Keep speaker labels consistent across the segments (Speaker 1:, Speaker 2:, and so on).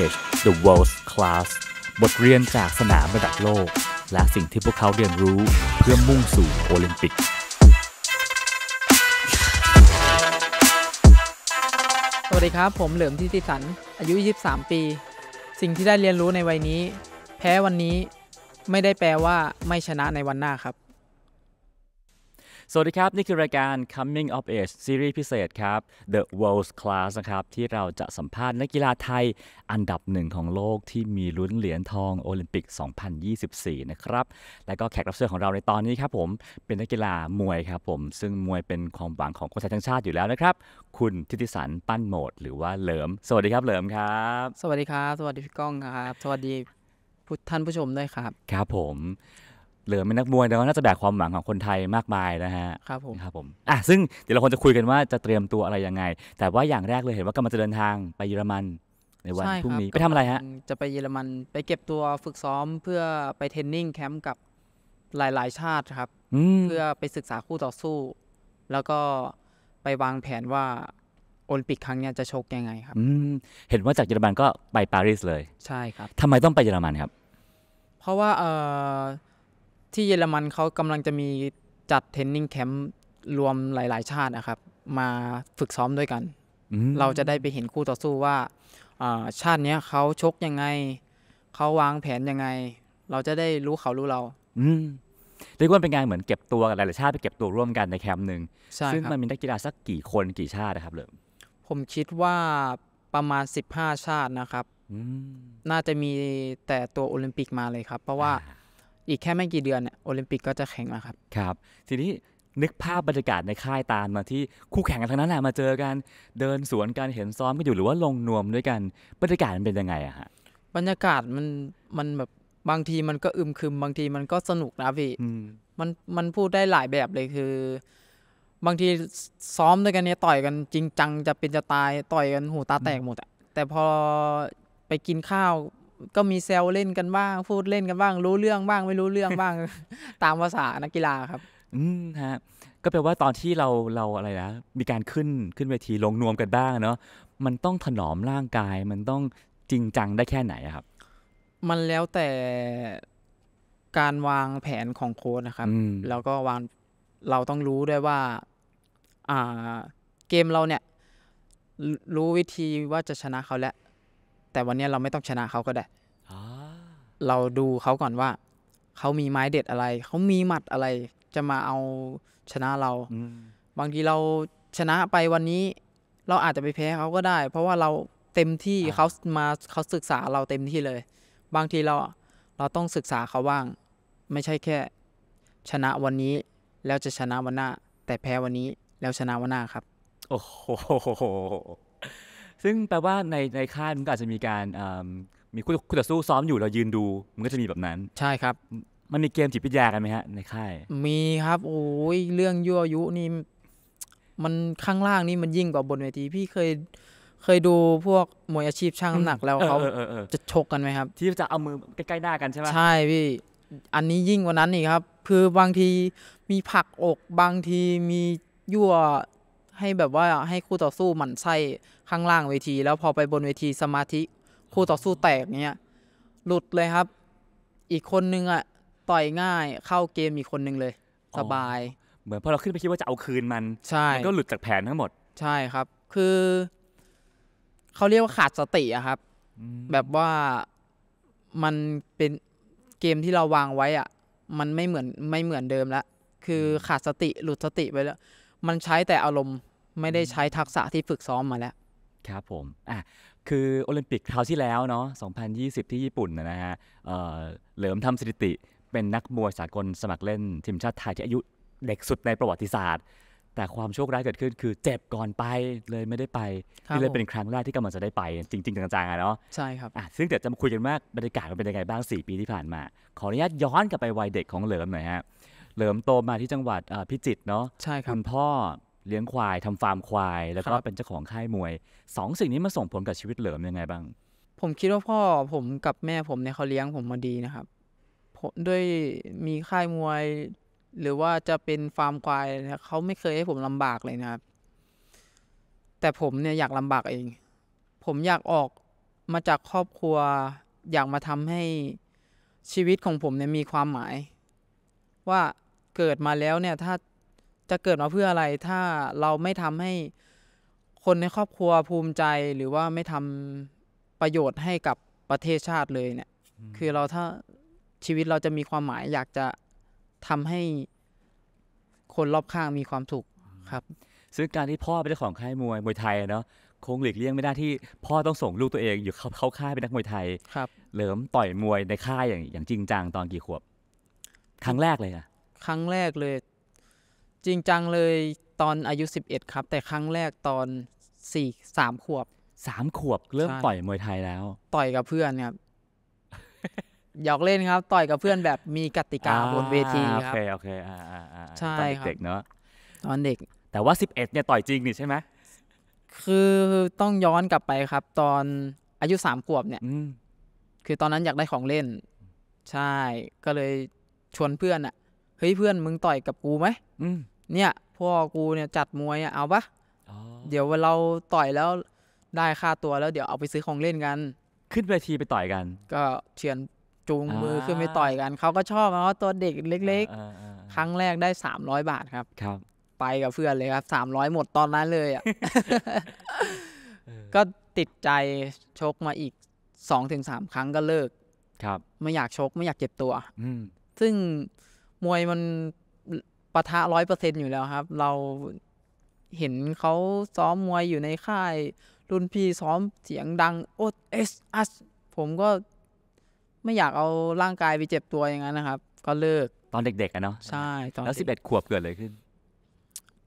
Speaker 1: Age The World Class บทเรียนจากสนามระดับโลก และสิ่งที่พวกเขาเรียนรู้เพื่อมุ่งสู่โอลิมปิก
Speaker 2: สวัสดีครับ ผมเหลิมทิติสัน อายุ 23 ปี สิ่งที่ได้เรียนรู้ในวัยนี้แพ้วันนี้ไม่ได้แปลว่าไม่ชนะในวันหน้าครับ
Speaker 1: สวัสดีครับ นี่คือรายการ Coming of Age ซีรีส์พิเศษครับ The World Class นะครับ ที่เราจะสัมภาษณ์นักกีฬาไทยอันดับหนึ่งของโลกที่มีลุ้นเหรียญทองโอลิมปิก 2024 นะครับ และก็แขกรับเชิญของเราในตอนนี้ครับผมเป็นนักกีฬามวยครับผม ซึ่งมวยเป็นความหวังของคนไทยทั้งชาติอยู่แล้วนะครับ คุณทิติสันปั้นโหมดหรือว่าเหลิมสวัสดีครับเหลิมครับ
Speaker 2: สวัสดีครับ สวัสดีพี่ก้องครับสวัสดีท่านผู้ชมด้วยครับ
Speaker 1: ครับผมเหลือเป็นนักมวยแต่กน่าจะแบกความหวังของคนไทยมากมายนะฮะครับผมครับผมอ่ะซึ่งเดี๋ยวเราคงจะคุยกันว่าจะเตรียมตัวอะไรยังไง แต่ว่าอย่างแรกเลยเห็นว่ากำลังจะเดินทางไปเยอรมันในวันพรุ่งนี้ไปทำอะไรฮะ
Speaker 2: จะไปเยอรมันไปเก็บตัวฝึกซ้อมเพื่อไปเทรนนิ่งแคมป์กับหลายๆ ชาติครับเพื่อไปศึกษาคู่ต่อสู้ แล้วก็ไปวางแผนว่าโอลิมปิกครั้งนี้จะชกยังไงครั
Speaker 1: บเห็นว่าจากเยอรมันก็ไปปารีสเลย ใช่ครับทำไมต้องไปเยอรมันครับ
Speaker 2: เพราะว่าเออที่เยอรมันเขากำลังจะมีจัดเทนนิ่งแคมป์รวมหลายๆ ชาตินะครับ มาฝึกซ้อมด้วยกัน เราจะได้ไปเห็นคู่ต่อสู้ว่า ชาตินี้เขาชกยังไง เขาวางแผนยังไง เราจะได้รู้เขารู้เรา
Speaker 1: เรียกว่าเป็นงารเหมือนเก็บตัวกันหลายชาติไปเก็บตัวร่วมกันในแคมป์หนึ่งซึ่งมันมีนักกีฬาสักกี่คนกี่ชาตินะครับเหลิม
Speaker 2: ผมคิดว่าประมาณ 15 ชาตินะครับน่าจะมีแต่ตัวโอลิมปิกมาเลยครับเพราะว่าอีกแค่ไม่กี่เดือนโอลิมปิกก็จะแข่งแล้วครับ ครับ ทีนี้
Speaker 1: นึกภาพบรรยากาศในค่ายตาลมาที่คู่แข่งกันทั้งนั้นแหละมาเจอกันเดินสวนกันเห็นซ้อมกันอยู่หรือว่าลงนวมด้วยกันบรรยากาศมันเป็นยังไงอะฮะ
Speaker 2: บรรยากาศมันมันแบบบางทีมันก็อึมครึมบางทีมันก็สนุกนะพี่มันมันพูดได้หลายแบบเลยคือ บางทีซ้อมด้วยกันเนี่ยต่อยกันจริงจังจะเป็นจะตายต่อยกันหูตาแตกหมดอะแต่พอไปกินข้าวก็มีแซวเล่นกันบ้าง พูดเล่นกันบ้างรู้เรื่องบ้างไม่รู้เรื่องบ้างตามภาษานักกีฬาครับ
Speaker 1: อืมฮะก็แปลว่าตอนที่เราเราอะไรนะมีการขึ้นขึ้นเวทีลงนวมกันบ้างเนาะมันต้องถนอมร่างกายมันต้องจริงจังได้แค่ไหนครับ
Speaker 2: มันแล้วแต่การวางแผนของโค้ชนะครับแล้วก็วางเราต้องรู้ด้วยว่า อ่าเกมเราเนี่ย รู้วิธีว่าจะชนะเขาแล้วแต่วันนี้เราไม่ต้องชนะเขาก็ได้เราดูเขาก่อนว่าเขามีไม้เด็ดอะไร เขามีหมัดอะไร จะมาเอาชนะเราบางทีเราชนะไปวันนี้ เราอาจจะไปแพ้เขาก็ได้ เพราะว่าเราเต็มที่เขามาเขาศึกษาเราเต็มที่เลย บางทีเรา เราต้องศึกษาเขาบ้าง ไม่ใช่แค่ ชนะวันนี้แล้วจะชนะวันหน้า แต่แพ้วันนี้แล้วชนะวันหน้าครับ โอ้โ
Speaker 1: หซึ่งแปลว่าในในค่ายมันก็อาจจะมีการมีคู่ต่อสู้ซ้อมอยู่เรายืนดูมันก็จะมีแบบนั้น ใช่ครับ มันมีเกมจิตวิทยากันไหมฮะ ในค่าย
Speaker 2: มีครับโอ้ยเรื่องยั่วยุนี่มันข้างล่างนี่มันยิ่งกว่าบนเวที พี่เคยเคยดูพวกมวยอาชีพช่างหนักแล้วเขาจะชกกันไหมครับที่จะเอามือใกล้ๆหน้ากันใช่ไหมใช่พี่อันนี้ยิ่งกว่านั้นอีกครับ คือบางทีมีผักอกบางทีมียั่วให้แบบว่าให้คู่ต่อสู้หมั่นไส้ข้างล่างเวทีแล้วพอไปบนเวทีสมาธิคู่ต่อสู้แตกเนี้ย หลุดเลยครับ อีกคนนึงอ่ะต่อยง่ายเข้าเกมอีกคนนึงเลย สบาย เห
Speaker 1: มือนพอเราขึ้นไปคิดว่าจะเอาคืนมันใช่ก็หลุดจากแผนทั้งหมด
Speaker 2: ใช่ครับ คือเขาเรียกว่าขาดสติอะครับ แบบว่ามันเป็นเกมที่เราวางไว้อ่ะมันไม่เหมือนไม่เหมือนเดิมแล้วคือขาดสติหลุดสติไปแล้วมันใช้แต่อารมณ์ไม่ได้ใช้ทักษะที่ฝึกซ้อมมาแล้ว
Speaker 1: ครับผมอ่ะคือโอลิมปิกคราวที่แล้วเนาะ2020ที่ญี่ปุ่นนะฮะเหลิมทำสถิติ เป็นนักมวยสากลสมัครเล่นทีมชาติไทยที่อายุเด็กสุดในประวัติศาสตร์ แต่ความโชคร้ายเกิดขึ้น คือเจ็บก่อนไปเลยไม่ได้ไป นี่เลยเป็นครั้งแรกที่กำลังจะได้ไปจริงๆจังๆอะเนาะ ใช่ครับอ่ะซึ่งเดี๋ยวจะมาคุยกันว่าบรรยากาศมันเป็นยังไงบ้าง 4 ปีที่ผ่านมา ขออนุญาตย้อนกลับไปวัยเด็กของเหลิมหน่อยฮะ เหลิมโตมาที่จังหวัดพิจิตรเนาะ ใช่ครับคุณพ่อเลี้ยงควายทำฟาร์มควายแล้วก็เป็นเจ้าของค่ายมวยสองสิ่งนี้มันส่งผลกับชีวิตเหลิมยังไงบ้าง
Speaker 2: ผมคิดว่าพ่อ ผมกับแม่ผมเนี่ยเขาเลี้ยงผมมาดีนะครับด้วยมีค่ายมวย หรือว่าจะเป็นฟาร์มควายเขาไม่เคยให้ผมลำบากเลยนะครับ แต่ผมเนี่ยอยากลำบากเอง ผมอยากออกมาจากครอบครัว อยากมาทำให้ชีวิตของผมเนี่ยมีความหมาย ว่าเกิดมาแล้วเนี่ยถ้าจะเกิดมาเพื่ออะไรถ้าเราไม่ทำให้คนในครอบครัวภูมิใจหรือว่าไม่ทำประโยชน์ให้กับประเทศชาติเลยเนี่ย คือเราถ้าชีวิตเราจะมีความหมายอยากจะทำให้คน
Speaker 1: รอบข้างมีความสุขครับซึ่งการที่พ่อเป็นเจ้าของค่ายมวยมวยไทยเนาะคงหลีกเลี่ยงไม่ได้ที่พ่อต้องส่งลูกตัวเอง อยู่เข้าเข้าค่ายเป็นนักมวยไทยครับ เหลิมต่อยมวยในค่ายอย่างอย่างจริงจังตอนกี่ขวบ ครั้งแรกเลยอะ
Speaker 2: ครั้งแรกเลยจริงจังเลยตอนอายุ11ครับ แต่ครั้งแรกตอนสี่สามขวบ
Speaker 1: สามขวบเริ่มต่อยมวยไทยแล้ว
Speaker 2: ต่อยกับเพื่อนครับหยอกเล่นครับ ต่อยกับเพื่อนแบบมีกติกาบนเวทีครับโอเค
Speaker 1: โอเคอ่าอ่าใช่ตอนครับเด็กเนาะตอนเด็ก แต่ว่า11เนี่ยต่อยจริงนี่ใช่ไหม
Speaker 2: คือต้องย้อนกลับไปครับ ตอนอายุสามขวบเนี่ยคือตอนนั้นอยากได้ของเล่น ใช่ ก็เลยชวนเพื่อนอะเฮ้ยเพื่อนมึงต่อยกับกูไหมเนี่ยพ่อกูเนี่ยจัดมวยอะเอาปะเดี๋ยวเราต่อยแล้วได้ค่าตัวแล้วเดี๋ยวเอาไปซื้อของเล่นกัน ขึ้นเวทีไปต่อยกัน ก็เฉียนจูงมือขึ้นไปต่อยกันเขาก็ชอบเพราะตัวเด็กเล็กๆครั้งแรกได้สามร้อยบาท ครับ ครับ ไปกับเพื่อนเลยครับสามร้อยหมดตอนนั้นเลยอ่ะก็ติดใจชกมาอีกสองถึงสามครั้งก็เลิก ครับ ไม่อยากชกไม่อยากเจ็บตัวอืซึ่งมวยมันปะทะร้อยเปอร์เซ็นอยู่แล้วครับ เราเห็นเขาซ้อมมวยอยู่ในค่าย รุ่นพี่ ซ้อมเสียงดัง โอเอสอัสผมก็ไม่อยากเอาร่างกายไปเจ็บตัวอย่างนั้นนะครับ ก็เลิก
Speaker 1: ตอนเด็กๆอะเนาะใช่ตอนแล้วสิบเอ็ดขวบเกิดอะไรขึ้น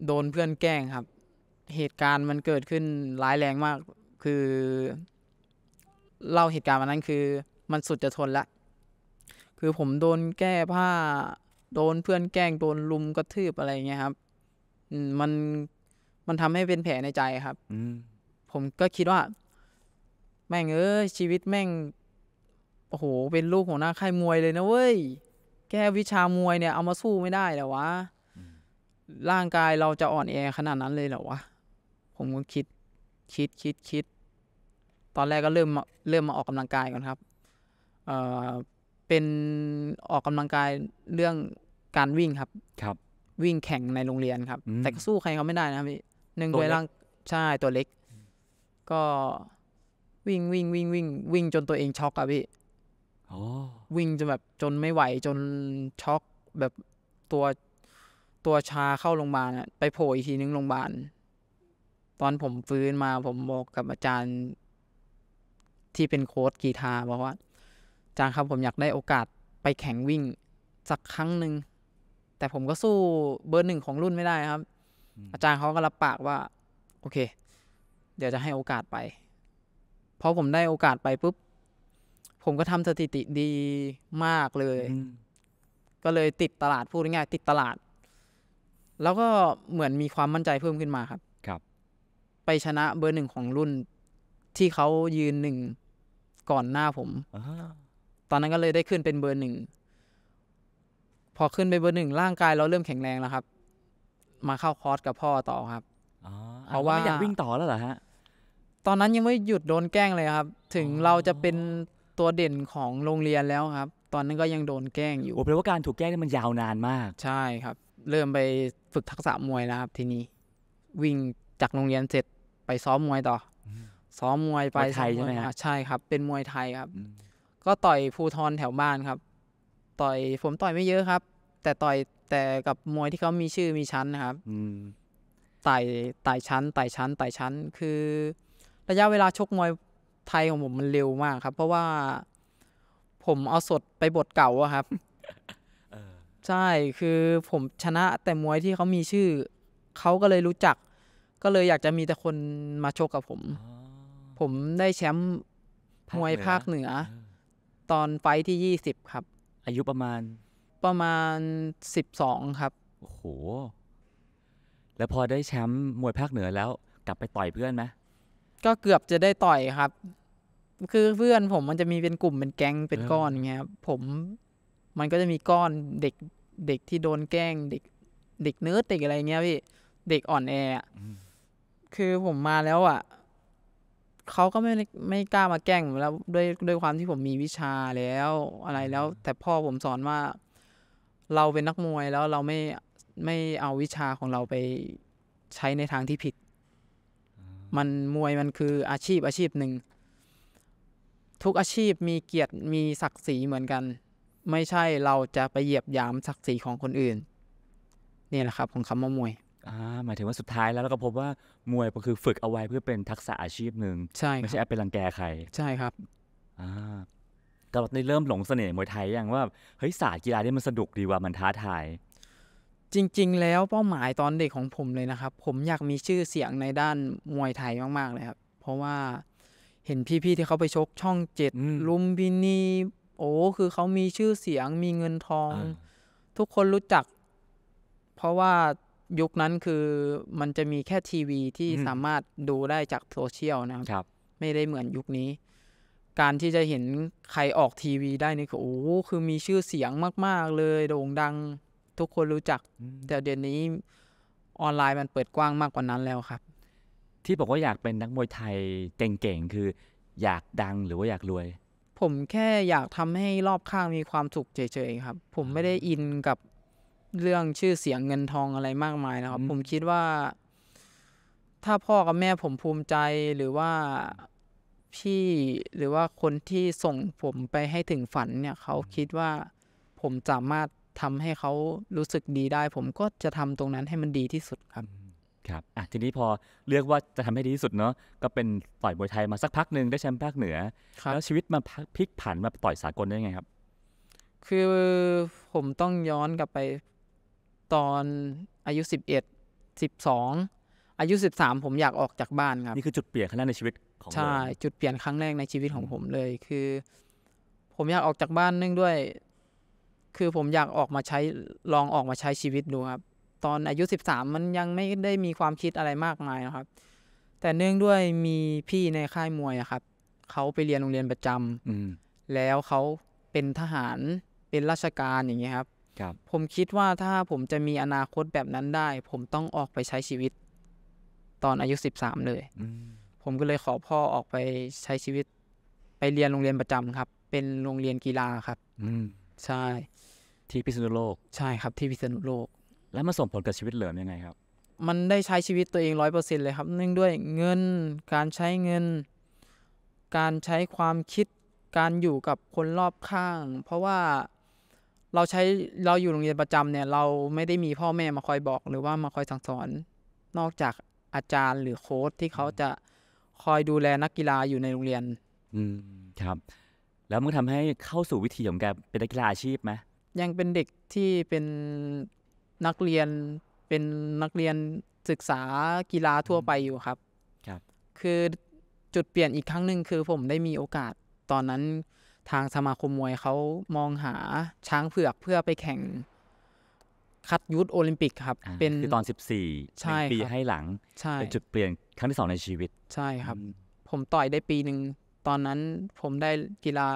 Speaker 2: โดนเพื่อนแกล้งครับ เหตุการณ์มันเกิดขึ้นร้ายแรงมาก คือ เล่าเหตุการณ์วันนั้นคือ มันสุดจะทนละคือผมโดนแก้ผ้าโดนเพื่อนแกล้งโดนลุมกระทืบอะไรเงี้ยครับมันมันทำให้เป็นแผลในใจครับ อืผมก็คิดว่า แม่งเออชีวิตแม่งโอ้โหเป็นลูกหัวหน้าค่ายมวยเลยนะเว้ยแค่วิชามวยเนี่ยเอามาสู้ไม่ได้แล้ววะร่างกายเราจะอ่อนแอขนาดนั้นเลยเหรอวะผมก็คิดคิดคิดคิดตอนแรกก็เริ่มเริ่มมาออกกำลังกายก่อนครับเอ่อเป็นออกกำลังกายเรื่องการวิ่งครับครับ วิ่งแข่งในโรงเรียนครับ แต่ก็สู้ใครเขาไม่ได้นะพี่หนึ่งด้วยร่างใช่ ตัวเล็ก ก็วิ่งวิ่งวิ่งวิ่ง วิ่งจนตัวเองช็อกอะพี่วิ่งจนแบบจนไม่ไหวจนช็อกแบบตัวตัวชาเข้าโรงพยาบาล ไปโผล่อีกทีนึงโรงพยาบาล ตอนผมฟื้นมาผมบอกกับอาจารย์ที่เป็นโค้ชกีฬาบอกว่า อาจารย์ครับผมอยากได้โอกาสไปแข่งวิ่งสักครั้งหนึ่งแต่ผมก็สู้เบอร์หนึ่งของรุ่นไม่ได้ครับ อาจารย์เขาก็รับปากว่า โอเค เดี๋ยวจะให้โอกาสไป เพราะผมได้โอกาสไปปุ๊บผมก็ทำสถิติดีมากเลย ก็เลยติดตลาดพูดง่ายติดตลาด แล้วก็เหมือนมีความมั่นใจเพิ่มขึ้นมาครับ ครับ ไปชนะเบอร์หนึ่งของรุ่นที่เขายืนหนึ่งก่อนหน้าผมตอนนั้นก็เลยได้ขึ้นเป็นเบอร์หนึ่งพอขึ้นไปเบอร์หนึ่งร่างกายเราเริ่มแข็งแรงแล้วครับ มาเข้าคอร์สกับพ่อต่อครับเพราะว่าอยากวิ่งต่อแล้วเหรอฮะตอนนั้นยังไม่หยุดโดนแกล้งเลยครับ ถึงเราจะเป็นตัวเด่นของโรงเรียนแล้วครับ ตอนนั้นก็ยังโดนแกล้งอยู่โอ้แปลว่าการถูกแกล้งนี่มันยาวนานมาก ใช่ครับ เริ่มไปฝึกทักษะมวยแล้วครับ ทีนี้ วิ่งจากโรงเรียนเสร็จไปซ้อมมวยต่อซ้อมมวยไปไทยใช่ไหมใช่ครับ เป็นมวยไทยครับ ก็ต่อยภูทรแถวบ้านครับต่อยผมต่อยไม่เยอะครับ แต่ต่อยแต่กับมวยที่เขามีชื่อมีชั้นนะครับไต่ไต่ชั้นไต่ชั้นไต่ชั้น คือ ระยะเวลาชกมวยไทยของผมมันเร็วมากครับ เพราะว่าผมเอาสดไปบทเก่าอะครับใช่คือผมชนะ แต่มวยที่เขามีชื่อเขาก็เลยรู้จัก ก็เลยอยากจะมีแต่คนมาชกกับผมผมได้แชมป์มวยภาคเหนือตอนไฟที่ยี่สิบครับอายุประมาณ ประมาณสสิบองครับโอ้โหแล้วพอได้แช
Speaker 1: มป์มวยภาคเหนือแล้ว กลับไปต่อยเพื่อนไหม
Speaker 2: ก็เกือบจะได้ต่อยครับ คือเพื่อนผมมันจะมีเป็นกลุ่มเป็นแก๊งเป็นก้อนอย่างเงี้ยครับ ผมมันก็จะมีก้อนเด็กเด็กที่โดนแกล้ง เด็กเด็กเนื้อเด็กอะไรเงี้ยพี่เด็กอ่อนแออะคือผมมาแล้วอ่ะเขาก็ไม่ไม่กล้ามาแกล้งแล้วด้วยด้วยความที่ผมมีวิชาแล้วอะไรแล้วแต่พ่อผมสอนว่าเราเป็นนักมวยแล้วเราไม่ไม่เอาวิชาของเราไปใช้ในทางที่ผิด มันมวยมันคืออาชีพอาชีพหนึ่ง ทุกอาชีพมีเกียรติมีศักดิ์ศรีเหมือนกัน ไม่ใช่เราจะไปเหยียบยามศักดิ์ศรีของคนอื่นนี่แหละครับของคำ
Speaker 1: ว่ามวยอ่าหมายถึงว่าสุดท้ายแล้วเราก็พบว่ามวยก็คือฝึกเอาไว้เพื่อเป็นทักษะอาชีพหนึ่งใช่ไม่ใช่เป็นรังแกใครใช่ครับอ่าตลเรานเริ่มหลงเสน่ห์มวยไทย
Speaker 2: อย่างว่าเฮ้ยศาสตร์กีฬาที่มันสนุกดีว่ามันท้าทายจริง ๆ แล้วเป้าหมายตอนเด็กของผมเลยนะครับ ผมอยากมีชื่อเสียงในด้านมวยไทยมากๆเลยครับเพราะว่าเห็นพี่ๆที่เขาไปชกช่องเจ็ดลุมพินี โอ้คือเขามีชื่อเสียงมีเงินทอง ทุกคนรู้จัก เพราะว่ายุคนั้นคือมันจะมีแค่ทีวีที่สามารถดูได้จากโซเชียลนะครับ ไม่ได้เหมือนยุคนี้ การที่จะเห็นใครออกทีวีได้นี่คือโอ้คือมีชื่อเสียงมาก ๆ เลย โด่งดัง ทุกคนรู้จักแต่เดี๋ยวนี้ ออนไลน์มันเปิดกว้างมากกว่านั้นแล้วครับ ที่บอกว่าอยากเป็นนักมวยไทยเ
Speaker 1: ก่งๆคือ อยากดังหรือว่าอยากรวย
Speaker 2: ผมแค่อยากทำให้รอบข้างมีความสุขเฉยๆครับ ผมไม่ได้อินกับเรื่องชื่อเสียงเงินทองอะไรมากมายนะครับผมคิดว่า ถ้าพ่อกับแม่ผมภูมิใจหรือว่าพี่หรือว่าคนที่ส่งผมไปให้ถึงฝันเนี่ยเขาคิดว่าผมสามารถทำให้เขารู้สึกดีได้ ผมก็จะทำตรงนั้นให้มันดีที่สุด ครับ
Speaker 1: ครับอ่ะทีนี้พอเลือกว่าจะทำให้ดีที่สุดเนาะก็เป็นต่อยมวยไทยมาสักพักหนึ่งได้แชมป์ภาคเหนือ แล้วชีวิตมาพลิกผัน มาต่อยสากลได้ไงครับ
Speaker 2: คือผมต้องย้อนกลับไปตอนอายุ11 12อายุ13ผมอยากออกจากบ้านครับนี่คือจุดเปลี่ยนครั้งแรกในชีวิตของใช่จุดเปลี่ยนครั้งแรกในชีวิตของผมเลย คือ ผมอยากออกจากบ้านเนื่องด้วย คือผมอยากออกมาใช้ลองออกมาใช้ชีวิตดูครับตอนอายุ13มันยังไม่ได้มีความคิดอะไรมากมายนะครับ แต่เนื่องด้วยมีพี่ในค่ายมวยครับเขาไปเรียนโรงเรียนประจำแล้วเขาเป็นทหารเป็นราชการอย่างเงี้ยครับครับผมคิดว่าถ้าผมจะมีอนาคตแบบนั้นได้ ผมต้องออกไปใช้ชีวิตตอนอายุสิบสามเลย ผมก็เลยขอพ่อออกไปใช้ชีวิต ไปเรียนโรงเรียนประจำครับ เป็นโรงเรียนกีฬาครับอืมใช่ที่พิษณุโลก ใช่ครับที่พิษณุโลก แล้วมันส่งผลกับชีวิตเหลือยังไงครับ มันได้ใช้ชีวิตตัวเองร้อยเปอร์เซ็นเลยครับเนื่องด้วยเงินการใช้เงิน การใช้ความคิดการอยู่กับคนรอบข้าง เพราะว่าเราใช้เราอยู่โรงเรียนประจำเนี่ยเราไม่ได้มีพ่อแม่มาคอยบอกหรือว่ามาคอยสั่งสอน นอกจากอาจารย์ หรือโค้ชที่เขาจะคอยดูแลนักกีฬาอยู่ในโรงเรียน
Speaker 1: อืมครับ แล้วมันทำให้เข้าสู่วิธีของการเป็นนักกีฬาอาชีพไหม
Speaker 2: ยังเป็นเด็กที่เป็นนักเรียนเป็นนักเรียนศึกษากีฬาทั่วไปอยู่ครับครับคือจุดเปลี่ยนอีกครั้งหนึ่งคือผมได้มีโอกาสตอนนั้นทางสมาคมมวยเขามองหาช้างเผือกเพื่อไปแข่ง คัดยุทธโอลิมปิกครับ เป็นคือตอ
Speaker 1: น 14ใช่ปีให้หลังเป็นจุดเปลี่ยนครั้งที่สองในชีวิต
Speaker 2: ใช่ครับ ผมต่อยได้ปีหนึ่งตอนนั้นผมได้กีฬา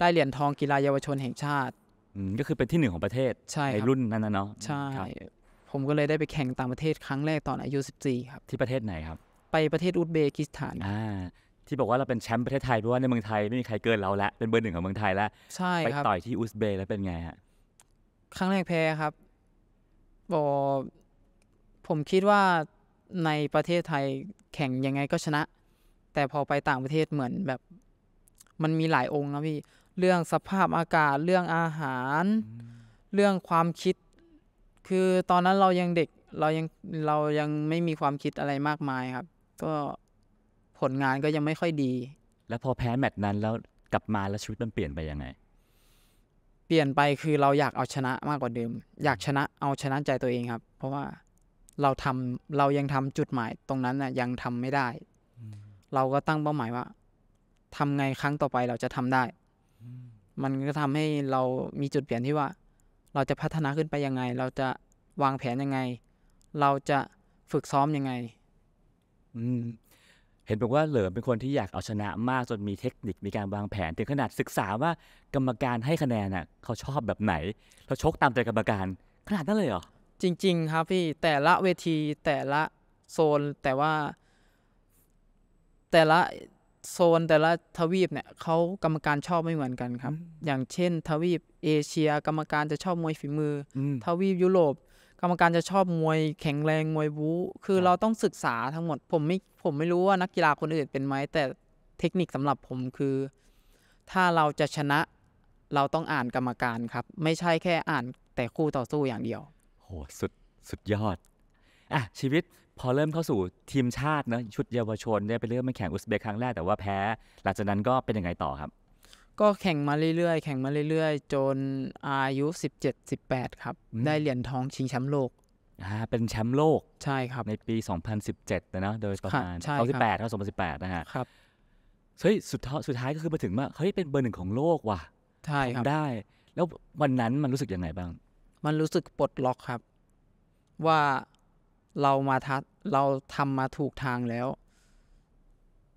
Speaker 2: ได้เหรียญทองกีฬาเยาวชนแห่งชาติก็คือเป็นที่หนึ่งของประเทศใในรุ่นนั้นนะเนาะใช่ผมก็เลยได้ไปแข่งต่างประเทศครั้งแรกตอนอายุ 14ครับที่ประเทศไหนครับไปประเทศอุซเบกิสถานอ่า
Speaker 1: ที่บอกว่าเราเป็นแชมป์ประเทศไทยเพราะว่าในเมืองไทยไม่มีใครเกินเราแล้ว เป็นเบอร์หนึ่งของเมืองไทยแล้วใช่ไปต่อยที่อุซเบย์แล้วเป็นไงฮะ
Speaker 2: ครั้งแรกแพ้ครับบอกผมคิดว่าในประเทศไทยแข่งยังไงก็ชนะ แต่พอไปต่างประเทศเหมือนแบบ มันมีหลายองค์นะพี่เรื่องสภาพอากาศ เรื่องอาหาร เรื่องความคิด คือตอนนั้นเรายังเด็กเรายังเรายังไม่มีความคิดอะไรมากมายครับ ก็ผลงานก็ยังไม่ค่อยดี
Speaker 1: แล้วพอแพ้แมตช์นั้นแล้วกลับมาแล้วชีวิตมันเปลี่ยนไปยังไง
Speaker 2: เปลี่ยนไปคือเราอยากเอาชนะมากกว่าเดิม อยากชนะเอาชนะใจตัวเองครับ เพราะว่าเราทำเรายังทำจุดหมาย ตรงนั้นนะ่ะ ยังทำไม่ได้ เราก็ตั้งเป้าหมายว่า ทำไงครั้งต่อไปเราจะทำได้ มันก็ทำให้เรามีจุดเปลี่ยนที่ว่า เราจะพัฒนาขึ้นไปยังไง เราจะวางแผนยังไง เราจะฝึกซ้อมยังไง
Speaker 1: อืมเห็นบอกว่าเหลิมเป็นคนที่อยากเอาชนะมาก จนมีเทคนิค มีการวางแผน ถึงขนาดศึกษาว่า กรรมการให้คะแนนน่ะ เขาชอบแบบไหนเราชกตามใจกรรมการ ข
Speaker 2: นาดนั้นเลยเหรอจริงๆครับพี่ แต่ละเวทีแต่ละโซน แต่ว่า แต่ละโซนแต่ละทวีปเนี่ย เขากรรมการชอบไม่เหมือนกันครับ อย่างเช่น ทวีป เอเชีย กรรมการจะชอบมวยฝีมือ ทวีปยุโรปกรรมการจะชอบมวยแข็งแรงมวยบู๊คือเราต้องศึกษาทั้งหมด ผมไม่ ผมไม่รู้ว่านักกีฬาคนอื่นเป็นไหม แต่เทคนิคสำหรับผมคือ ถ้าเราจะชนะเราต้องอ่านกรรมการครับ ไม่ใช่แค่อ่านแต่คู่ต่อสู้อย่างเดียว
Speaker 1: โห สุดสุดยอดอ่ะชีวิตพอเริ่มเข้าสู่ทีมชาตินะ ชุดเยาวชนเนี่ยไปเริ่มมาแข่งอุซเบกครั้งแรก แต่ว่าแพ้หลังจากนั้นก็เป็นยังไงต่อครับ
Speaker 2: ก็แข่งมาเรื่อยๆ แข่งมาเรื่อยๆ จนอายุ 17 18 ครับ ได้เหรียญทองชิงแชมป์โลกอ่าเป็นแชมป
Speaker 1: ์โลก ใช่ครับ ในปี 2017นะเนาะโดยประมาณ2018ถึง2018 นะฮะครับเฮ้ย สุดท้ายสุดท้ายก็คือมาถึงว่าเฮ้ยเป็นเบอร์หนึ่งของโลกว่ะ ใช่ครับได้ แ
Speaker 2: ล้ววันนั้นมันรู้สึกยังไงบ้าง มันรู้สึกปลดล็อกครับ ว่าเรามาทัดเราทำมาถูกทางแล้ว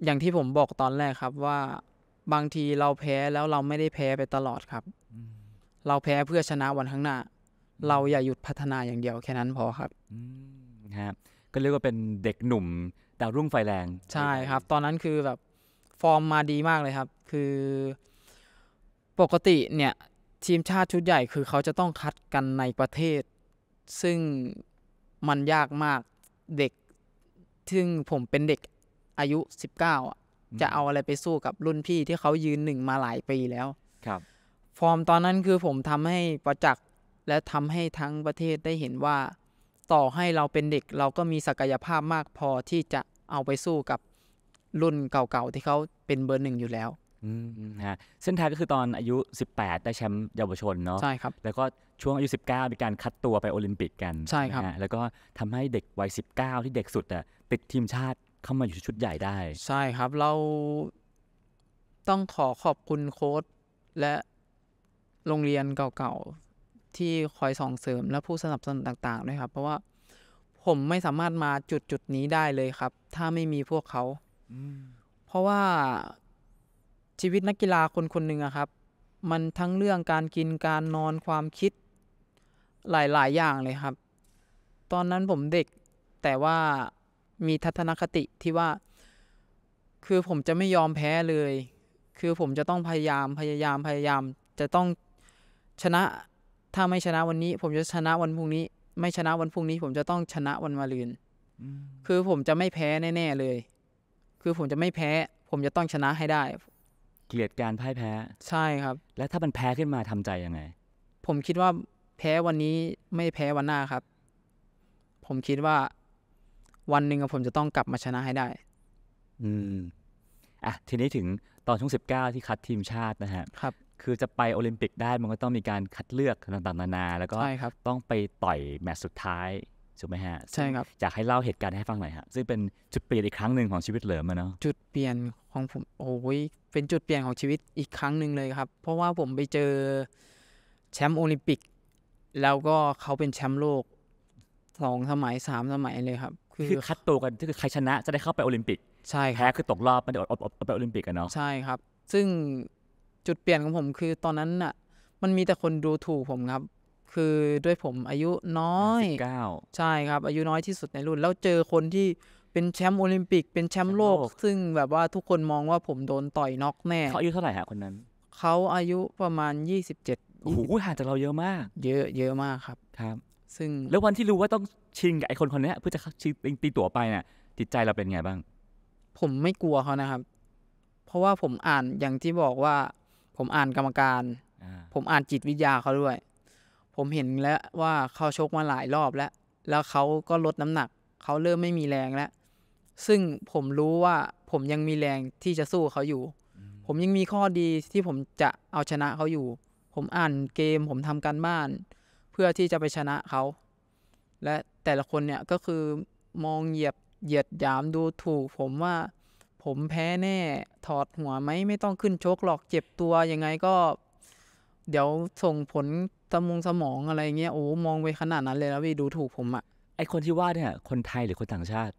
Speaker 2: อย่างที่ผมบอกตอนแรกครับว่าบางทีเราแพ้แล้วเราไม่ได้แพ้ไปตลอดครับ เราแพ้เพื่อชนะวันข้างหน้า เราอย่าหยุดพัฒนาอย่างเดียวแค่นั้นพอครับ
Speaker 1: ฮะก็เรียกว่าเป็นเด็กหนุ่มดาวรุ่งไฟแรง
Speaker 2: ใช่ครับ ตอนนั้นคือแบบ ฟอร์มมาดีมากเลยครับ คือปกติเนี่ย ทีมชาติชุดใหญ่คือเขาจะต้องคัดกันในประเทศ ซึ่งมันยากมากเด็ก ซึ่งผมเป็นเด็กอายุ 19อ่ะจะเอาอะไรไปสู้กับรุ่นพี่ ที่เขายืนหนึ่งมาหลายปีแล้ว ครับ ฟอร์มตอนนั้นคือผมทำให้ประจักษ์และทำให้ทั้งประเทศได้เห็นว่า ต่อให้เราเป็นเด็กเราก็มีศักยภาพมากพอที่จะเอาไปสู้กับรุ่นเก่า ๆ ที่เขาเป็นเบอร์หนึ่งอยู่แล้ว
Speaker 1: ฮะเส้นทางก็คือตอนอายุ 18 ได้แชมป์เยาวชนเนาะ ใช่ครับ แล้วก็ช่วงอายุ 19 มีการคัดตัวไปโอลิมปิกกันใช่ครับแล้วก็ทำให้เด็กวัย19 ที่เด็กสุดอะติดทีมชาติเข้ามาอยู่ชุดใหญ่ได้ ใช่ครับ เรา
Speaker 2: ต้องขอขอบคุณโค้ดและโรงเรียนเก่าๆ ที่คอยส่องเสริม และผู้สนับสนุนต่างๆด้วยครับ เพราะว่าผมไม่สามารถมาจุดจุดนี้ได้เลยครับ ถ้าไม่มีพวกเขาเพราะว่าชีวิตนักกีฬาคนคนหนึ่งครับ มันทั้งเรื่องการกินการนอนความคิดหลายๆ อย่างเลยครับ ตอนนั้นผมเด็กแต่ว่ามีทัศนคติที่ว่า คือผมจะไม่ยอมแพ้เลย คือผมจะต้องพยายามพยายามพยายาม จะต้องชนะ ถ้าไม่ชนะวันนี้ ผมจะชนะวันพรุ่งนี้ ไม่ชนะวันพรุ่งนี้ ผมจะต้องชนะวันมาลืน คือผมจะไม่แพ้แน่ๆเลย คือผมจะไม่แพ้ ผมจะต้องชนะให้ได้ เกลียดการพ่ายแพ้ใช่ครับ แล้วถ้ามันแพ้ขึ้นมาทำใจยังไง ผมคิดว่าแพ้วันนี้ไม่แพ้วันหน้าครับ ผมคิดว่าวันหนึ่งผมจะต้องกลับมาชนะให้ได้
Speaker 1: อืม อ่ะ ทีนี้ถึงตอนช่วงสิบเก้าที่คัดทีมชาตินะฮะ ครับ คือจะไปโอลิมปิกได้มันก็ต้องมีการคัดเลือกต่างๆนานา แล้วก็ครับ ต้องไปต่อยแมตช์สุดท้าย ถูกไหมฮะใช่ครับอยากให้เล่าเหตุการณ์ให้ฟังหน่อยฮะซึ่งเป็นจุดเปลี่ยนอีกครั้งหนึ่งของชีวิตเหลิมเนาะจุดเปลี่ยนขอ
Speaker 2: งผม โอ้ย เป็นจุดเปลี่ยนของชีวิตอีกครั้งหนึ่งเลยครับ เพราะว่าผมไปเจอแชมป์โอลิมปิก แล้วก็เขาเป็นแชมป์โลกสองสมัยสามสมัยเลยครับคือคัดตัวกันคือใครชนะจะได้เข้าไปโอลิมปิก ใช่แพ้คือตกรอบไม่ได้อดไปโอลิมปิกกันเนาะใช่ครับ ซึ่งจุดเปลี่ยนของผมคือตอนนั้นอ่ะ มันมีแต่คนดูถูกผมครับ คือด้วยผมอายุน้อย19ใช่ครับ อายุน้อยที่สุดในรุ่น แล้วเจอคนที่เป็นแชมป์โอลิมปิก เป็นแชมป์โลก ซึ่งแบบว่าทุกคนมองว่าผมโดนต่อยน็อกแน่เขาอายุเท่าไหร่ฮะคนนั้นเขาอายุประมาณ 27โอ้โหห่างจากเราเยอะมาก เยอะเยอะมากครับครับซึ่งแล้ววันที่รู้ว่าต้องชิงกับไอ้คนคนนี้เพ
Speaker 1: ื่อจะชิงตีตั๋วไปเนี่ยจิตใจเราเป็นไงบ้าง
Speaker 2: ผมไม่กลัวเขานะครับ เพราะว่าผมอ่านอย่างที่บอกว่า ผมอ่านกรรมการ ผมอ่านจิตวิทยาเขาด้วย ผมเห็นแล้วว่าเขาชกมาหลายรอบแล้ว แล้วเขาก็ลดน้ำหนักเขาเริ่มไม่มีแรงแล้วซึ่งผมรู้ว่าผมยังมีแรงที่จะสู้เขาอยู่ ผมยังมีข้อดีที่ผมจะเอาชนะเขาอยู่ ผมอ่านเกม ผมทำการบ้านพื่อที่จะไปชนะเขา และแต่ละคนเนี่ยก็คือมองเหยียบเหยียดยามดูถูกผมว่า ผมแพ้แน่ถอดหัวไหมไม่ต้องขึ้นชกหรอกเจ็บตัวยังไงก็ เดี๋ยวส่งผลสมองสมองอะไรเงี้ยโอ้มองไปขนาดนั้นเลยแล้วพี่ดูถูกผมอะไอคนที่ว่าเนี่ย คนไทยหรือคนต่างชาติ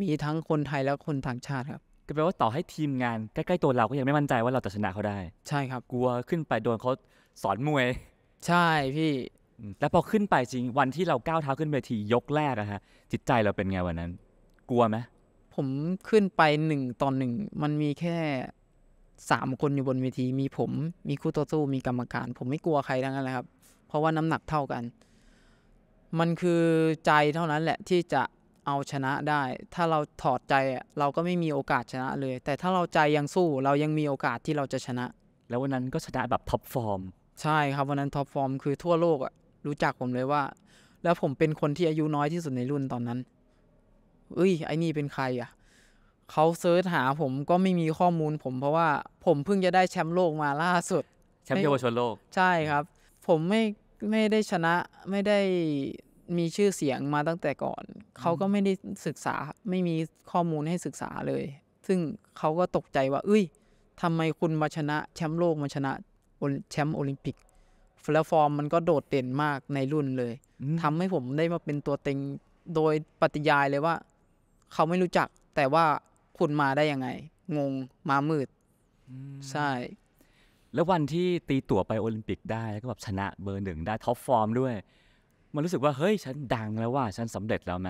Speaker 2: มีทั้งคนไทยและคนต่างชาติครับ ก็แปลว่าต่อให้ทีม
Speaker 1: งานใกล้ๆตัวเราก็ยังไม่มั่นใจว่าเราจะชนะเขาได้ ใช่ครับ กลัวขึ้นไปโดนเขาสอนมวย ใช่พี่แล้วพอขึ้นไปจริงวันที่เราก้าวเท้าขึ้นเวทียกแรกอะฮะจิตใจเราเป็นไงวันนั้น กลัวไหม
Speaker 2: ผมขึ้นไปหนึ่งตอนหนึ่งมันมีแค่สามคนอยู่บนเวทีมีผม มีคู่ต่อสู้ มีกรรมการ ผมไม่กลัวใครทั้งนั้นเลยครับ เพราะว่าน้ำหนักเท่ากัน มันคือใจเท่านั้นแหละที่จะเอาชนะได้ ถ้าเราถอดใจเราก็ไม่มีโอกาสชนะเลย แต่ถ้าเราใจยังสู้เรายังมีโอกาสที่เราจะชนะ แล้ววันนั้นก็ชนะแบบท็อปฟอร์มใช่ครับวันนั้นท็อปฟอร์มคือทั่วโลกอะรู้จักผมเลยว่า แล้วผมเป็นคนที่อายุน้อยที่สุดในรุ่นตอนนั้นเอ้ย ไอ้นี่เป็นใครอ่ะเขาเซิร์ชหาผมก็ไม่มีข้อมูลผมเพราะว่าผมเพิ่งจะได้แชมป์โลกมาล่าสุดแชมป์เยาวชนโลก ใช่ครับ ผมไม่ไม่ได้ชนะไม่ได้มีชื่อเสียงมาตั้งแต่ก่อน เขาก็ไม่ได้ศึกษาไม่มีข้อมูลให้ศึกษาเลย ซึ่งเขาก็ตกใจว่าเอ้ยทำไมคุณมาชนะ แชมป์โลกมาชนะ แชมป์โอลิมปิกแล้วฟอร์มมันก็โดดเด่นมากในรุ่นเลย ทำให้ผมได้มาเป็นตัวเต็งโดยปฏิยายเลยว่า เขาไม่รู้จักแต่ว่าคุณมาได้ยังไง งงมามืดใช่
Speaker 1: แล้ววันที่ตีตั๋วไปโอลิมปิกได้ ก็แบบชนะเบอร์หนึ่งได้ท็อปฟอร์มด้วย มันรู้สึกว่า เฮ้ยฉันดังแล้วว่าฉันสำเร็จแล้วไหม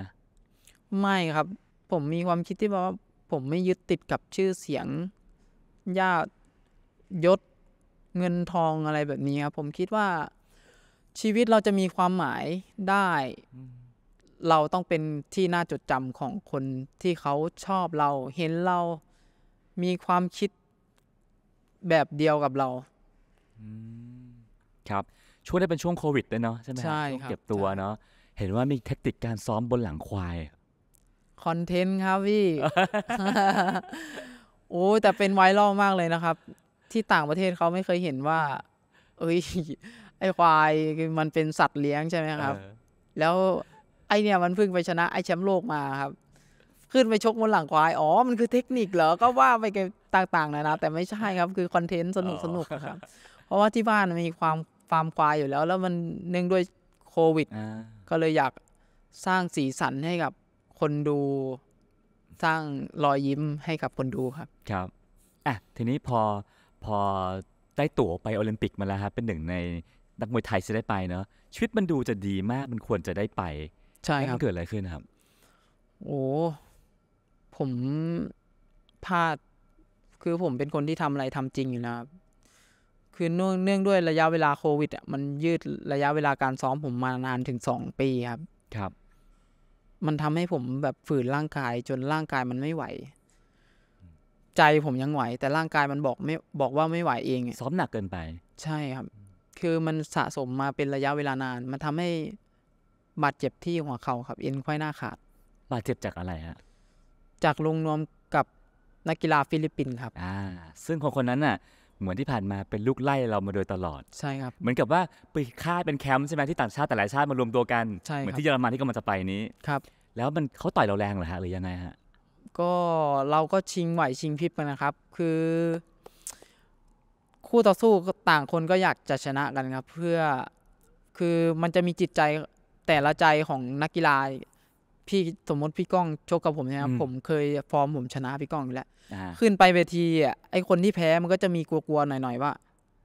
Speaker 2: ไม่ครับ ผมมีความคิดที่ว่าผมไม่ยึดติดกับชื่อเสียงญาติยศเงินทองอะไรแบบนี้ครับผมคิดว่า ชีวิตเราจะมีความหมายได้ เราต้องเป็นที่น่าจดจำของคนที่เขาชอบเราเห็นเรามีความคิดแบบเดียวกับเรา
Speaker 1: ครับ ช่วงได้เป็นช่วงโควิดด้วยเนาะใช่ไหมช่ครับเก็บตัวเนาะเห็นว่ามีเทคนิคการซ้อมบนหลังควาย
Speaker 2: คอนเทนต์ครับพี่โอ้แต่เป็นไวรัลมากเลยนะครับที่ต่างประเทศเขาไม่เคยเห็นว่าเอ้ยไอควายมันเป็นสัตว์เลี้ยงใช่ไหมครับ แล้วไอเนี่ยมันเพิ่งไปชนะไอแชมป์โลกมาครับ ขึ้นไปชกบนหลังควาย อ๋อมันคือเทคนิคเหรอ ก็ว่าไปกันต่างๆนะนะแต่ไม่ใช่ครับคือคอนเทนต์สนุกสนุกครับ เพราะว่าที่บ้านมีความฟาร์มควายอยู่แล้ว แล้วมันเนื่องด้วยโควิดก็เลยอยากสร้างสีสันให้กับคนดู สร้างรอยยิ้มให้กับคนดูครับ
Speaker 1: ครับอ่ะทีนี้พอพอได้ตั๋วไปโอลิมปิกมาแล้วครับเป็นหนึ่งในนักมวยไทยจะได้ไปเนาะชีวิตมันดูจะดีมากมันควรจะได้ไป ใช่ครับเกิดอะไรขึ้นครับ
Speaker 2: โอ้ผมพลาด คือผมเป็นคนที่ทำอะไรทำจริงอยู่นะครับ คือเนื่องเนื่องด้วยระยะเวลาโควิดอ่ะมันยืดระยะเวลาการซ้อมผมมานานถึงสองปีครับ ครับ มันทำให้ผมแบบฝืนร่างกายจนร่างกายมันไม่ไหวใจผมยังไหวแต่ร่างกายมันบอกไม่บอกว่าไม่ไหวเองซ้อมหนักเกินไป ใช่ครับ คือมันสะสมมาเป็นระยะเวลานาน มันทำให้บาดเจ็บที่หัวเข่าครับเอ็นคขวยหน้าขาด บาดเจ็บจากอะไรฮะจากลงนวมกับนักกีฬาฟิลิปปินส์
Speaker 1: ครับอ่าซึ่งคนคนนั้นน่ะ เหมือนที่ผ่านมาเป็นลูกไล่เรามาโดยตลอดใช่ครับ เหมือนกับว่าไปค่ายเป็นแคมป์ใช่ไหมที่ต่างชาติ แต่หลายชาติมารวมตัวกันใช่เหมือนที่เยอรมันที่กำลังจะไปนี้ครับ แล้วมันเขาต่อยเราแรงเหรอฮะหรือยังไงฮะ
Speaker 2: ก็เราก็ชิงไหวชิงพริบกันนะครับ คือ คู่ต่อสู้ต่างคนก็อยากจะชนะกันครับเพื่อคือมันจะมีจิตใจแต่ละใจของนักกีฬาพี่สมมติพี่ก้องโชคกับผมนะครับ ผมเคยฟอร์มผมชนะพี่ก้องอยู่แล้วขึ้นไปเวทีอ่ะไอคนที่แพ้มันก็จะมีกลัวๆหน่อยๆว่า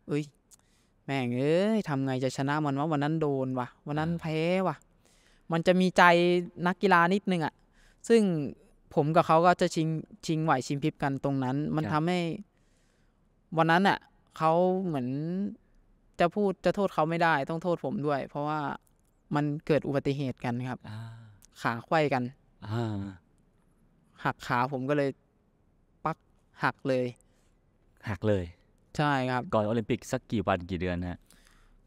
Speaker 2: เอ้ย แม่งเอ้ยทำไงจะชนะมันวะวันนั้นโดนวะวันนั้นแพ้วะมันจะมีใจนักกีฬานิดนึงอ่ะซึ่งผมกับเขาก็จะชิงชิงไหวชิงพริบกันตรงนั้น มันทำให้ วันนั้นอ่ะเขาเหมือนจะพูดจะโทษเขาไม่ได้ ต้องโทษผมด้วย เพราะว่ามันเกิดอุบัติเหตุกันครับขาไขว้กันหักขาผมก็เลย ปักหักเลย หักเลย ใช่ครับ ก่อนโอลิมปิกสักกี่วันกี่เดือนฮะ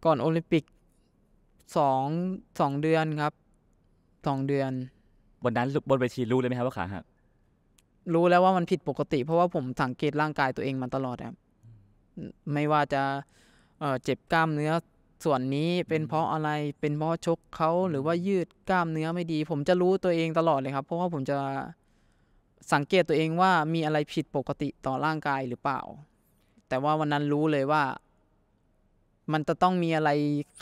Speaker 2: ก่อนโอลิมปิกสองสองเดือนครับสองเดือน
Speaker 1: วันนั้นบนเวทีรู้เลยไหมครับว่าขาหัก
Speaker 2: รู้แล้วว่ามันผิดปกติ เพราะว่าผมสังเกตร่างกายตัวเองมาตลอดครับไม่ว่าจะเจ็บกล้ามเนื้อส่วนนี้เป็นเพราะอะไร เป็นเพราะชกเขาหรือว่ายืดกล้ามเนื้อไม่ดี ผมจะรู้ตัวเองตลอดเลยครับ เพราะว่าผมจะสังเกตตัวเองว่ามีอะไรผิดปกติต่อร่างกายหรือเปล่า แต่ว่าวันนั้นรู้เลยว่า มันจะต้องมีอะไร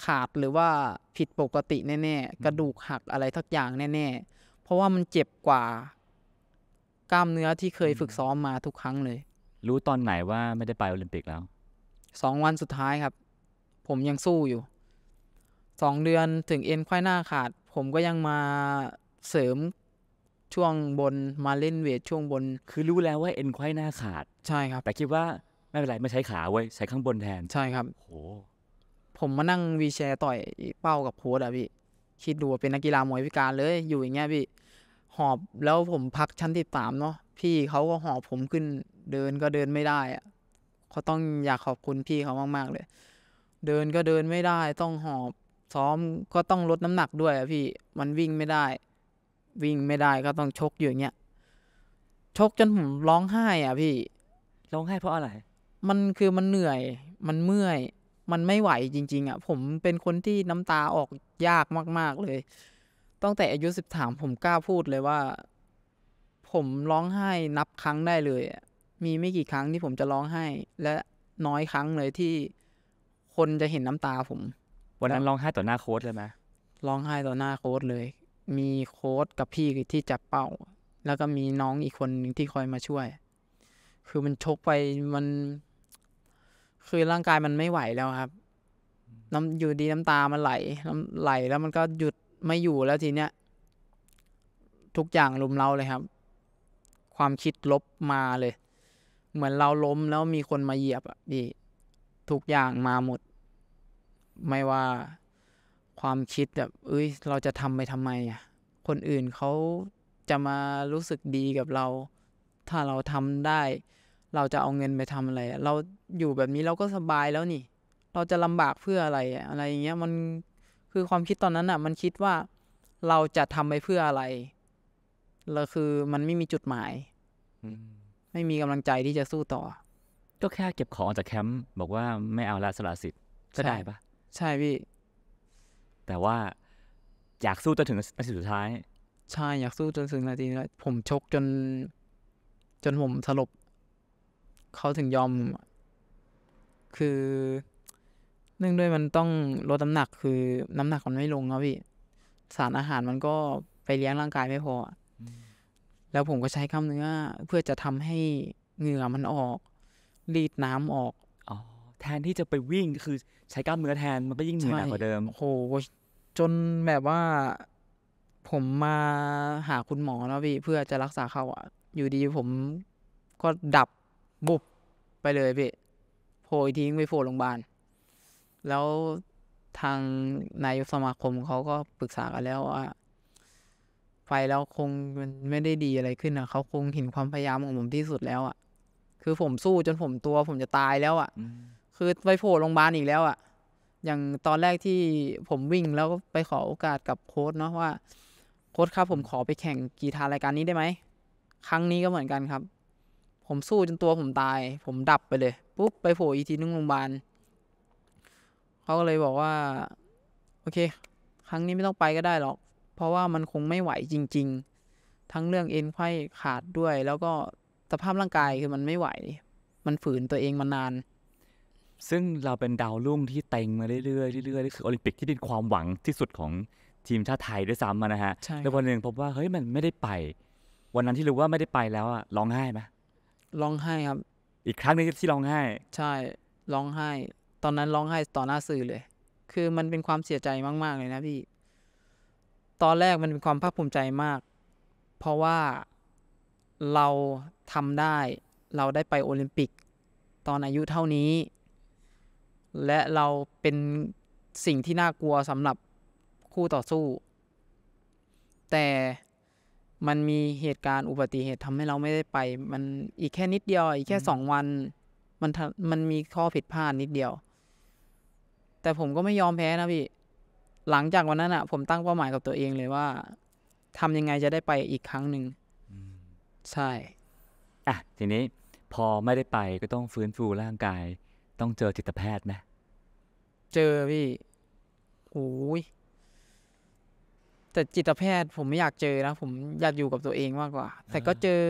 Speaker 2: ขาดหรือว่าผิดปกติแน่ๆกระดูกหักอะไรทักอย่างแน่ๆเพราะว่ามันเจ็บกว่า กล้ามเนื้อที่เคยฝึกซ้อมมาทุกครั้งเลย รู้ตอนไหนว่าไม่ได้ไปโอลิมปิกแล้วสองวันสุดท้ายครับผมยังสู้อยู่สองเดือนถึงเอ็นควายหน้าขาดผมก็ยังมาเสริมช่วงบนมาเล่นเวทช่วงบน คือรู้แล้วว่าเอ็นควายหน้าขาด ใช่ครับ แต่คิดว่าไม่เป็นไรไม่ใช้ขาเว้ยใช้ข้างบนแทนใช่ครับโ oh. ผมมานั่งวีแชร์ต่อยเป้ากับโพสอะพี่คิดดูวเป็นนักกีฬามวยพิการเลย อยู่อย่างเงี้ยพี่ หอบแล้วผมพักชั้นที่สามเนาะพี่เขาก็หอบผมขึ้น เดินก็เดินไม่ได้อะเขาต้องอยากขอบคุณพี่เขามากๆเลย เดินก็เดินไม่ได้ ต้องหอบซ้อมก็ต้องลดน้ำหนักด้วยอะพี่มันวิ่งไม่ได้ วิ่งไม่ได้ก็ต้องชกอยู่อย่างเงี้ยชกจนผมร้องไห้อ่ะพี่ร้องไห้เพราะอะไร มันคือมันเหนื่อยมันเมื่อยมันไม่ไหวจริงๆอะ่ะผมเป็นคนที่น้ำตาออกยากมากๆเลยตั้งแต่อายุสิบสามผมกล้าพูดเลยว่า ผมร้องไห้นับครั้งได้เลย มีไม่กี่ครั้งที่ผมจะร้องไห้ และน้อยครั้งเลยที่คนจะเห็นน้ำตาผมวันนั้นร้องไห้ต่อหน้าโค้ดเลยไหมร้องไห้ต่อหน้าโค้ดเลย มีโค้ดกับพี่ที่จับเป้าแล้วก็มีน้องอีกคนหนึ่งที่คอยมาช่วย คือมันชกไปมันคือร่างกายมันไม่ไหวแล้วครับ น้ำอยู่ดีน้ำตา มันไหล น้ำไหล แล้วมันก็หยุดไม่อยู่แล้วทีเนี้ยทุกอย่างลุมเราเลยครับ ความคิดลบมาเลย เหมือนเราล้มแล้วมีคนมาเหยียบอ่ะพี่ทุกอย่างมาหมดไม่ว่าความคิดแบบเอ้ยเราจะทำไปทำไมอ่ะ คนอื่นเขาจะมารู้สึกดีกับเรา ถ้าเราทำได้เราจะเอาเงินไปทำอะไร เราอยู่แบบนี้เราก็สบายแล้วนี่ เราจะลำบากเพื่ออะไร อะไรอย่างเงี้ยมันคือความคิดตอนนั้นอ่ะ มันคิดว่าเราจะทำไปเพื่ออะไรเราคือมันไม่มีจุดหมายไม่มีกำลังใจที่จะสู้ต่อ
Speaker 1: ก็แค่เก็บของออกจากแคมป์บอกว่าไม่เอาละสละสิทธิ์ก็ได้ปะใช่พี่ แต่ว่าอยากสู้จนถึงนาทีสุดท้าย
Speaker 2: ใช่อยากสู้จนถึงนาทีผมชกจน จนผมสลบเขาถึงยอม คือ เนื่องด้วยมันต้องลดน้ำหนัก คือน้ำหนักมันไม่ลงครับพี่ สารอาหารมันก็ไปเลี้ยงร่างกายไม่พอแล้วผมก็ใช้ข้ามเนื้อเพื่อจะทำให้เหงื่อมันออก รีดน้ำออกอแทนที่จะไปวิ่งคือ ใช้กล้ามเนื้อแทนมันก็ยิ่งเหนื่อยหนักกว่าเดิม โอ้โหจนแบบว่า ผมมาหาคุณหมอเนาะพี่ เพื่อจะรักษาเขาอะอยู่ดีผมก็ดับบุบไปเลยพี่โผล่ทิ้งไปโผล่โรงพยาบาลแล้วทางนายกสมาคมเขาก็ปรึกษากันแล้วว่าไปแล้วคงมันไม่ได้ดีอะไรขึ้นอ่ะเขาคงเห็นความพยายาม ของผมที่สุดแล้วอ่ะคือผมสู้จนผมตัวผมจะตายแล้วอ่ะ คือไปโผล่โรงพยาบาลอีกแล้วอ่ะ อย่างตอนแรกที่ผมวิ่งแล้วไปขอโอกาสกับโค้ชเนาะว่า โค้ชครับ ผมขอไปแข่งกีฬารายการนี้ได้ไหมครั้งนี้ก็เหมือนกันครับผมสู้จนตัวผมตาย ผมดับไปเลย ปุ๊บ ไปโผล่อีทีนึงโรงพยาบาลเขาก็เลยบอกว่า โอเค ครั้งนี้ไม่ต้องไปก็ได้หรอก เพราะว่ามันคงไม่ไหวจริง ๆ ทั้งเรื่องเอ็นไข้ขาดด้วย แล้วก็สภาพร่างกายคือมันไม่ไหว มันฝืนตัวเองมานาน ซึ่งเราเป็นดาวรุ่งที่เต็งมาเรื่อยๆเ
Speaker 1: รื่อยๆนี่คือโอลิมปิกที่เป็นความหวังที่สุดของทีมชาติไทยด้วยซ้ำนะฮะแล้ววันหนึ่งพบว่าเฮ้ยมันไม่ได้ไป วันนั้นที่รู้ว่าไม่ได้ไปแล้วอะร้องไห้ไหมร้องไห้ครับ
Speaker 2: อีกครั้งหนึงที่ร้องไห้ ใช่ ร้องไห้ ตอนนั้นร้องไห้ต่อหน้าสื่อเลย คือมันเป็นความเสียใจมาก ๆ เลยนะพี่ ตอนแรกมันเป็นความภาคภูมิใจมาก เพราะว่าเราทำได้ เราได้ไปโอลิมปิก ตอนอายุเท่านี้ และเราเป็นสิ่งที่น่ากลัวสำหรับคู่ต่อสู้ แต่มันมีเหตุการณ์อุบัติเหตุทำให้เราไม่ได้ไป มันอีกแค่นิดเดียวอีกแค่สองวัน มันมันมีข้อผิดพลาดนิดเดียว แต่ผมก็ไม่ยอมแพ้นะพี่ หลังจากวันนั้นอะ่ะ ผมตั้งเป้าหมายกับตัวเองเลยว่า ทำยังไงจะได้ไปอีกครั้งหนึ่งใช่ อ่ะ
Speaker 1: ทีนี้ พอไม่ได้ไปก็ต้องฟื้นฟูร่างกาย ต้องเจอจิตแพทย์ไหม
Speaker 2: เจอพี่โอ้ยแต่จิตแพทย์ผมไม่อยากเจอนะผมอยากอยู่กับตัวเองมากกว่า แต่ก็เจอ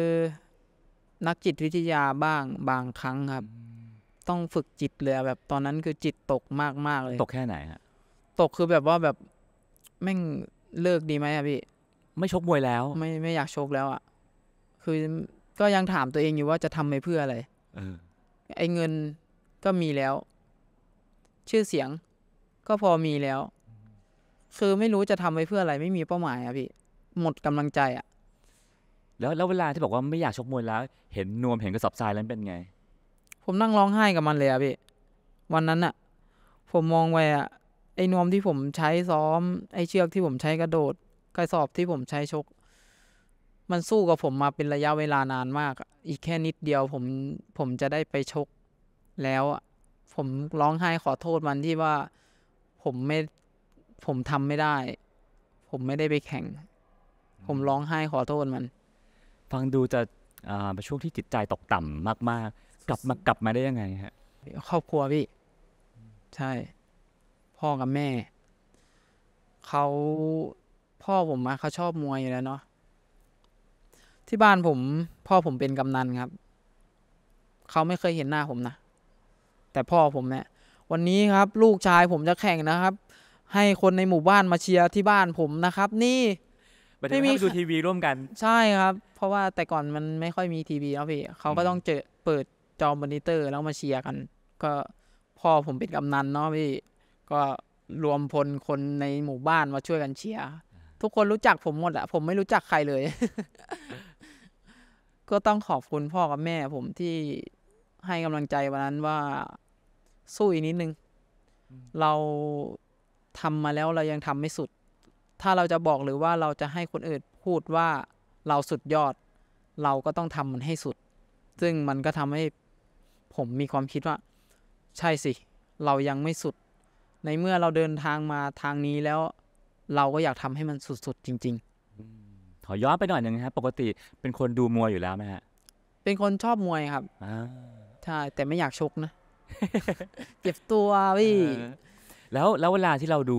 Speaker 2: นักจิตวิทยาบ้าง บางครั้งครับ ต้องฝึกจิตเลยแบบตอนนั้นคือจิตตกมากมากเลย ตกแค่ไหนฮะตกคือแบบว่าแบบแม่งเลิกดีไหมอะพี่ ไม่ชกมวยแล้ว ไม่ไม่อยากชกแล้วอะคือก็ยังถามตัวเองอยู่ว่าจะทำไปเพื่ออะไรไอ้เงินก็มีแล้ว ชื่อเสียงก็พอมีแล้วคือไม่รู้จะทำไปเพื่ออะไร ไม่มีเป้าหมายอะพี่ หมดกำลังใจอะ
Speaker 1: แล้วแล้วเวลาที่บอกว่าไม่อยากชกมวยแล้ว เห็นนวมเห็นกระสอบทรายแล้วเป็นไง
Speaker 2: ผมนั่งร้องไห้กับมันเลยอะพี่วันนั้นอะผมมองไปอะไอ้นวมที่ผมใช้ซ้อมไอ้เชือกที่ผมใช้กระโดดกระสอบที่ผมใช้ชก มันสู้กับผมมาเป็นระยะเวลานานมาก อีกแค่นิดเดียว ผมผมจะได้ไปชก แล้ว ผมร้องไห้ขอโทษมันที่ว่า ผมไม่ผมทำไม่ได้ ผมไม่ได้ไปแข่ง ผมร้องไห้ขอโทษมัน
Speaker 1: ฟังดูจะอ่าเป็นช่วงที่จิตใจตกต่ำมาก ๆ
Speaker 2: กลับมากลับมาได้ยังไง ฮะ ครอบครัวพี่ ใช่ พ่อกับแม่ เขา พ่อผมอะเขาชอบมวยอยู่แล้วเนาะ ที่บ้านผม พ่อผมเป็นกำนันครับ เขาไม่เคยเห็นหน้าผมนะ แต่พ่อผมเนี่ย วันนี้ครับ ลูกชายผมจะแข่งนะครับให้คนในหมู่บ้านมาเชียร์ที่บ้านผมนะครับ นี่ไม่มีดูทีวี ร่วมกัน ใช่ครับ เพราะว่าแต่ก่อนมันไม่ค่อยมีทีวีเนาะพี่เขาก็ต้องเจอเปิดจอมอนิเตอร์แล้วมาเชียร์กัน ก็พ่อผมเป็นกำนันเนาะพี่ก็รวมพลคนในหมู่บ้านมาช่วยกันเชียร์ทุกคนรู้จักผมหมดอะผมไม่รู้จักใครเลย ก็ต้องขอบคุณพ่อกับแม่ผมที่ให้กำลังใจวันนั้นว่า สู้อีกนิดนึงเราทำมาแล้วเรายังทำไม่สุด ถ้าเราจะบอกหรือว่าเราจะให้คนอื่นพูดว่าเราสุดยอด เราก็ต้องทำมันให้สุด ซึ่งมันก็ทำให้ ผมมีความคิดว่า ใช่สิ เรายังไม่สุด ในเมื่อเราเดินทางมาทางนี้แล้ว เราก็อยากทำให้มันสุดๆ จริงๆขอย้อนไปหน่อยหนึ่งครับปกติ เป็นคนดูมวยอยู่แล้วไหมฮะ เป็นคนชอบมวยครับใช่แต่ไม่อยากชกนะเจ็บตัวพี่
Speaker 1: แล้วแล้วเวลาที่เราดู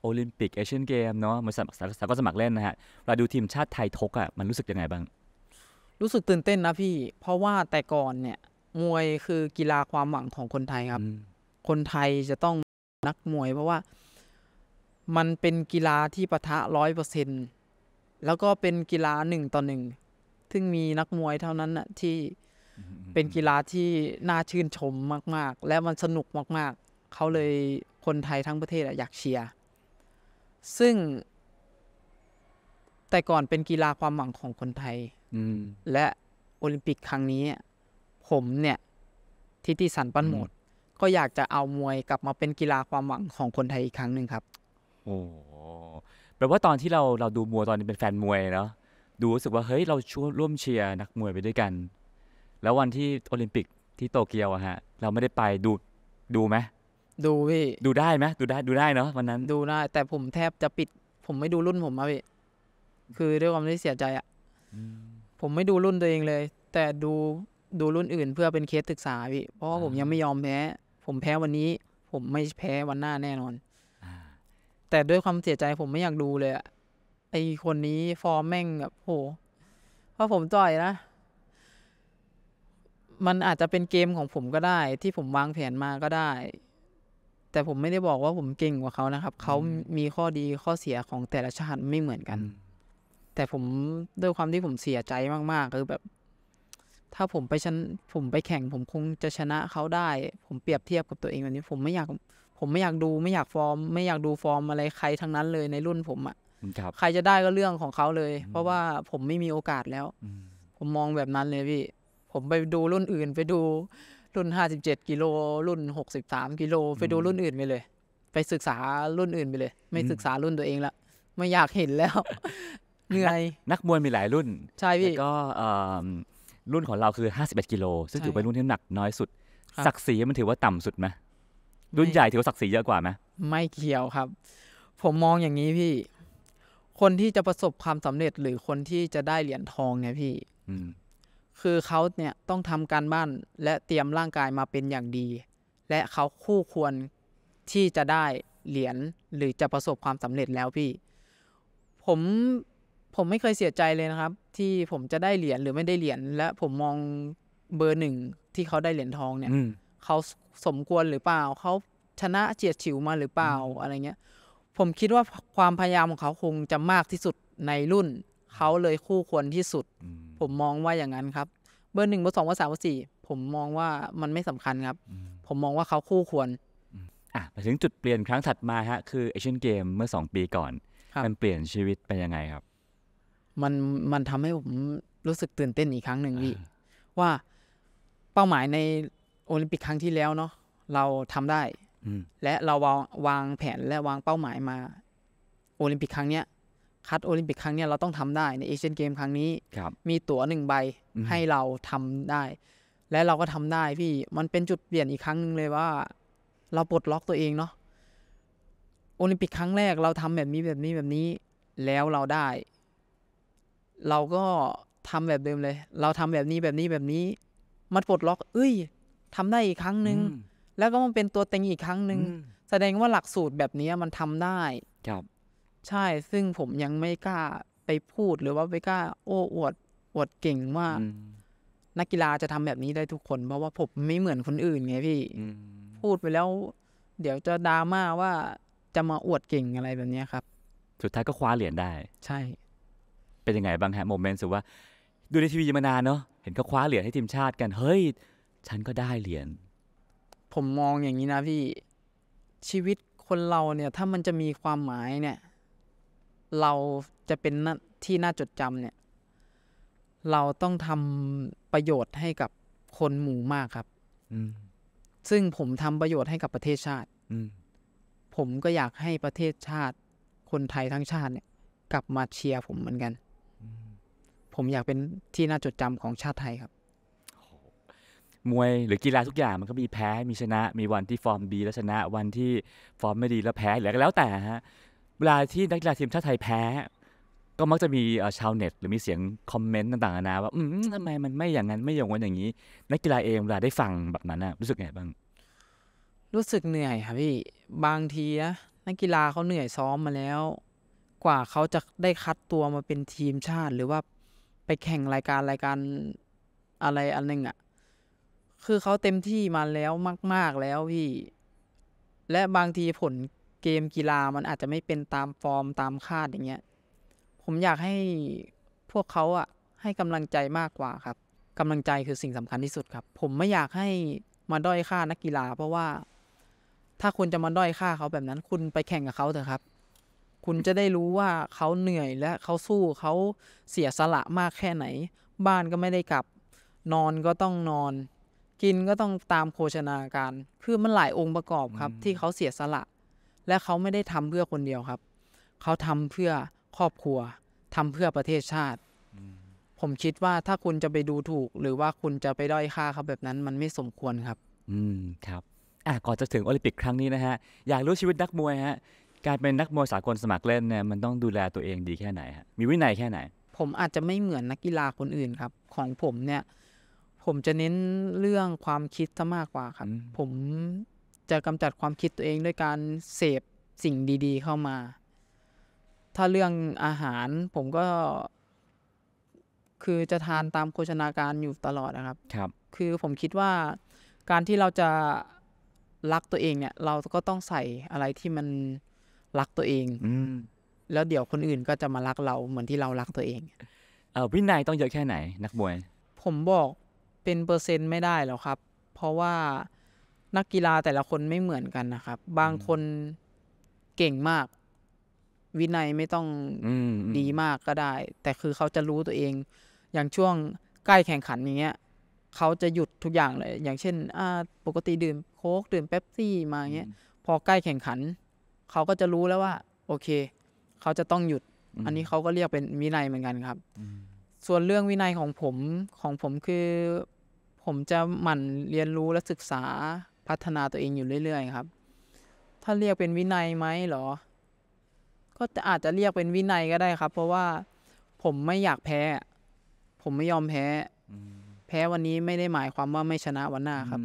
Speaker 1: โอลิมปิกเอเชียนเกมเนาะมันสมัครสาก็สมัครเล่นนะฮะเราดูทีมชาติไทยทกอะ่ะมันรู้สึกยังไงบ้าง
Speaker 2: รู้สึกตื่นเต้นนะพี่เพราะว่าแต่ก่อนเนี่ยมวยคือกีฬาความหวังของคนไทยครับคนไทยจะต้องนักมวย เพราะว่ามันเป็นกีฬาที่ปะทะร้อยเปอร์เซ็นแล้วก็เป็นกีฬาหนึ่งต่อหนึ่งซึ่งมีนักมวยเท่านั้นนะที่เป็นกีฬาที่น่าชื่นชมมากๆ และมันสนุกมากเขาเลยคนไทยทั้งประเทศอยากเชียร์ ซึ่ง แต่ก่อนเป็นกีฬาความหวังของคนไทย และโอลิมปิกครั้งนี้ ผมเนี่ยทิติสันปั้นหมด ก็อยากจะเอามวยกลับมาเป็นกีฬาความหวังของคนไทยอีกครั้งหนึ่งครับ
Speaker 1: โอ้แปลว่าตอนที่เราเราดูมวยตอนนี้เป็นแฟนมวยเนาะ ดูรู้สึกว่าเฮ้ยเราช่วยร่วมเชียร์นักมวยไปด้วยกัน แล้ววันที่โอลิมปิกที่โตเกียวอะฮะ เราไม่ได้ไปดู ดูไหมดูพี่ดูได้ไหมด
Speaker 2: ูได้ ดูได้เนาะวันนั้น ดูได้แต่ผมแทบจะปิด ผมไม่ดูรุ่นผมอะพี่คือด้วยความที่เสียใจอะผมไม่ดูรุ่นตัวเองเลย แต่ดูดูรุ่นอื่น เพื่อเป็นเคสศึกษาพี่เพราะว่าผมยังไม่ยอมแพ้ผมแพ้วันนี้ ผมไม่แพ้วันหน้าแน่นอนแต่ด้วยความเสียใจผมไม่อยากดูเลยอะไอคนนี้ฟอร์แม่งแบบโหเพราะผมจ่อยนะ มันอาจจะเป็นเกมของผมก็ได้ ที่ผมวางแผนมาก็ได้แต่ผมไม่ได้บอกว่าผมเก่งกว่าเขานะครับ เขามีข้อดีข้อเสียของแต่ละชาติไม่เหมือนกัน แต่ผมด้วยความที่ผมเสียใจมากๆคือแบบ ถ้าผมไปชนผมไปแข่ง ผมคงจะชนะเขาได้ ผมเปรียบเทียบกับตัวเองแบบนี้ผมไม่อยาก ผมไม่อยากดูไม่อยากฟอร์ม ไม่อยากดูฟอร์มอะไรใครทั้งนั้นเลยในรุ่นผมอะ่ะใครจะได้ก็เรื่องของเขาเลย เพราะว่าผมไม่มีโอกาสแล้ว ผมมองแบบนั้นเลยพี่ผมไปดูรุ่นอื่น ไปดูรุ่น57กิโล รุ่น63กิโลไปดูรุ่นอื่นไปเลย ไปศึกษารุ่นอื่นไปเลย ไม่ศึกษารุ่นตัวเองละไม่อยากเห็นแล้วเหนื่อ
Speaker 1: ยนักมวยมีหลายรุ่น ใช่พี่ก็รุ่นของเราคือ51กิโล ซึ่งถือเป็นรุ่นที่หนักน้อยสุดศักดิ์ศรีมันถือว่าต่ำสุดไหมรุ่นใหญ่ถือว่าศักดิ์ศรีเยอะกว่าไหม
Speaker 2: ไม่เกี่ยวครับ ผมมองอย่างนี้พี่ คนที่จะประสบความสำเร็จหรือคนที่จะได้เหรียญทองเนี่ยพี่คือเขาเนี่ยต้องทำการบ้านและเตรียมร่างกายมาเป็นอย่างดี และเขาคู่ควรที่จะได้เหรียญหรือจะประสบความสำเร็จแล้วพี่ผมผมไม่เคยเสียใจเลยนะครับ ที่ผมจะได้เหรียญหรือไม่ได้เหรียญและผมมองเบอร์หนึ่งที่เขาได้เหรียญทองเนี่ยเขาสมควรหรือเปล่า เขาชนะเจียดฉิวมาหรือเปล่าอะไรเงี้ยผมคิดว่าความพยายามของเขาคงจะมากที่สุดในรุ่นเขาเลยคู่ควรที่สุดผมมองว่าอย่างนั้นครับเบอร์หนึ่งเบอร์สองเบอร์สามเบอร์สี่ผมมองว่ามันไม่สำคัญครับ ผมมองว่าเขาคู่ควร
Speaker 1: อ่ะมาถึงจุดเปลี่ยนครั้งถัดมาฮะคือเอเชียนเกมเมื่อสองปีก่อน มันเปลี่ยนชีวิตไปยังไงครับ
Speaker 2: มันมันทำให้ผมรู้สึกตื่นเต้นอีกครั้งหนึ่งพี่ว่าเป้าหมายในโอลิมปิกครั้งที่แล้วเนาะเราทำได้ และเราวางวางแผนและวางเป้าหมายมา โอลิมปิกครั้งเนี้ยคัดโอลิมปิกครั้งนี้เราต้องทำได้ ในเอเชียนเกมครั้งนี้ มีตั๋วหนึ่งใบให้เราทำได้ และเราก็ทำได้พี่ มันเป็นจุดเปลี่ยนอีกครั้งหนึ่งเลยว่า เราปลดล็อกตัวเองเนาะโอลิมปิกครั้งแรก เราทำแบบนี้แบบนี้แบบนี้ แล้วเราได้ เราก็ทำแบบเดิมเลย เราทำแบบนี้แบบนี้แบบนี้มันปลดล็อกเอ้ย ทำได้อีกครั้งหนึ่งแล้วก็มันเป็นตัวเต็งอีกครั้งหนึ่งแสดงว่าหลักสูตรแบบนี้มันทำได้ครับใช่ ซึ่งผมยังไม่กล้าไปพูดหรือว่าไม่กล้าโอ้อวดอวดเก่งว่า นักกีฬาจะทำแบบนี้ได้ทุกคน เพราะว่าผมไม่เหมือนคนอื่นไงพี่พูดไปแล้ว เดี๋ยวจะดราม่าว่าจะมาอวดเก่งอะไรแบบนี้ครับ สุดท้ายก็คว้าเหรียญได้ ใช่
Speaker 1: เป็นยังไงบ้างฮะโมเมนต์สุว่าดูในทีวีมานานเนาะ เห็นเขาคว้าเหรียญให้ทีมชาติกัน เฮ้ย
Speaker 2: ฉันก็ได้เหรียญ ผมมองอย่างนี้นะพี่ชีวิตคนเราเนี่ย ถ้ามันจะมีความหมายเนี่ยเราจะเป็นที่น่าจดจำเนี่ย เราต้องทำประโยชน์ให้กับคนหมู่มากครับซึ่งผมทำประโยชน์ให้กับประเทศชาติผมก็อยากให้ประเทศชาติคนไทยทั้งชาติเนี่ยกลับมาเชียร์ผมเหมือนกันผมอยากเป็นที่น่าจดจำของชาติไทยครับ
Speaker 1: มวยหรือกีฬาทุกอย่างมันก็มีแพ้ มีชนะ มีวันที่ฟอร์มดีแล้วชนะวันที่ฟอร์มไม่ดีแล้วแพ้หรือก็แล้วแต่ฮะเวลาที่นักกีฬาทีมชาติไทยแพ้ ก็มักจะมีชาวเน็ตหรือมีเสียงคอมเมนต์ต่างๆนะว่าทำไมมันไม่อย่างนั้นไม่อย่างนั้นอย่างนี้นักกีฬาเองเวลาได้ฟังแบบนั้นอะรู้สึกไงบ้าง
Speaker 2: รู้สึกเหนื่อยค่ะพี่บางทีนักกีฬาเขาเหนื่อยซ้อมมาแล้ว กว่าเขาจะได้คัดตัวมาเป็นทีมชาติ หรือว่าไปแข่งรายการรายการอะไรอันหนึ่งอะคือเขาเต็มที่มาแล้วมาก ๆแล้วพี่ และบางทีผลเกมกีฬามันอาจจะไม่เป็นตามฟอร์มตามคาดอย่างเงี้ย ผมอยากให้พวกเขาอะให้กำลังใจมากกว่าครับกำลังใจคือสิ่งสำคัญที่สุดครับ ผมไม่อยากให้มาด้อยค่านักกีฬาเพราะว่า ถ้าคุณจะมาด้อยค่าเขาแบบนั้นคุณไปแข่งกับเขาเถอะครับ คุณจะได้รู้ว่าเขาเหนื่อยและเขาสู้เขาเสียสละมากแค่ไหน บ้านก็ไม่ได้กลับนอนก็ต้องนอน กินก็ต้องตามโภชนาการคือมันหลายองค์ประกอบครับ ที่เขาเสียสละและเขาไม่ได้ทำเพื่อคนเดียวครับ เขาทำเพื่อครอบครัว ทำเพื่อประเทศชาติผมคิดว่าถ้าคุณจะไปดูถูก หรือว่าคุณจะไปด้อยค่าเขาแบบนั้นมันไม่สมควรครับ
Speaker 1: อืมครับอ่ะก่อนจะถึงโอลิมปิกครั้งนี้นะฮะอยากรู้ชีวิตนักมวยฮะ การเป็นนักมวยสากลสมัครเล่นเนี่ยมันต้องดูแลตัวเองดีแค่ไหนฮะมีวินัยแค่ไหน
Speaker 2: ผมอาจจะไม่เหมือนนักกีฬาคนอื่นครับ ของผมเนี่ย ผมจะเน้นเรื่องความคิดซะมากกว่าครับผมจะกำจัดความคิดตัวเองด้วยการเสพสิ่งดี ๆ เข้ามา ถ้าเรื่องอาหาร ผมก็ คือจะทานตามโภชนาการอยู่ตลอดนะครับ ครับ คือผมคิดว่า การที่เราจะรักตัวเองเนี่ยเราก็ต้องใส่อะไรที่มันรักตัวเองอืแล้วเดี๋ยวคนอื่นก็จะมารักเราเหมือนที่เรารักตัวเองเออวินัยต้องเยอะแค่ไหนนักบวย ผมบอกเป็นเปอร์เซ็นต์ไม่ได้หรอกครับ เพราะว่านักกีฬาแต่ละคนไม่เหมือนกันนะครับ บางคนเก่งมาก วินัยไม่ต้องดีมากก็ได้ แต่คือเขาจะรู้ตัวเอง อย่างช่วงใกล้แข่งขันอย่างเงี้ย เขาจะหยุดทุกอย่างเลย อย่างเช่นปกติดื่มโค้กดื่มเป๊ปซี่มาเงี้ย พอใกล้แข่งขัน เขาก็จะรู้แล้วว่า โอเค เขาจะต้องหยุด อันนี้เขาก็เรียกเป็นวินัยเหมือนกันครับ ส่วนเรื่องวินัยของผมของผมคือ ผมจะหมั่นเรียนรู้และศึกษาพัฒนาตัวเองอยู่เรื่อย ๆ ครับ ถ้าเรียกเป็นวินัยไหมหรอ ก็อาจจะเรียกเป็นวินัยก็ได้ครับ เพราะว่าผมไม่อยากแพ้ ผมไม่ยอมแพ้แพ้วันนี้ไม่ได้หมายความว่าไม่ชนะวันหน้าครับ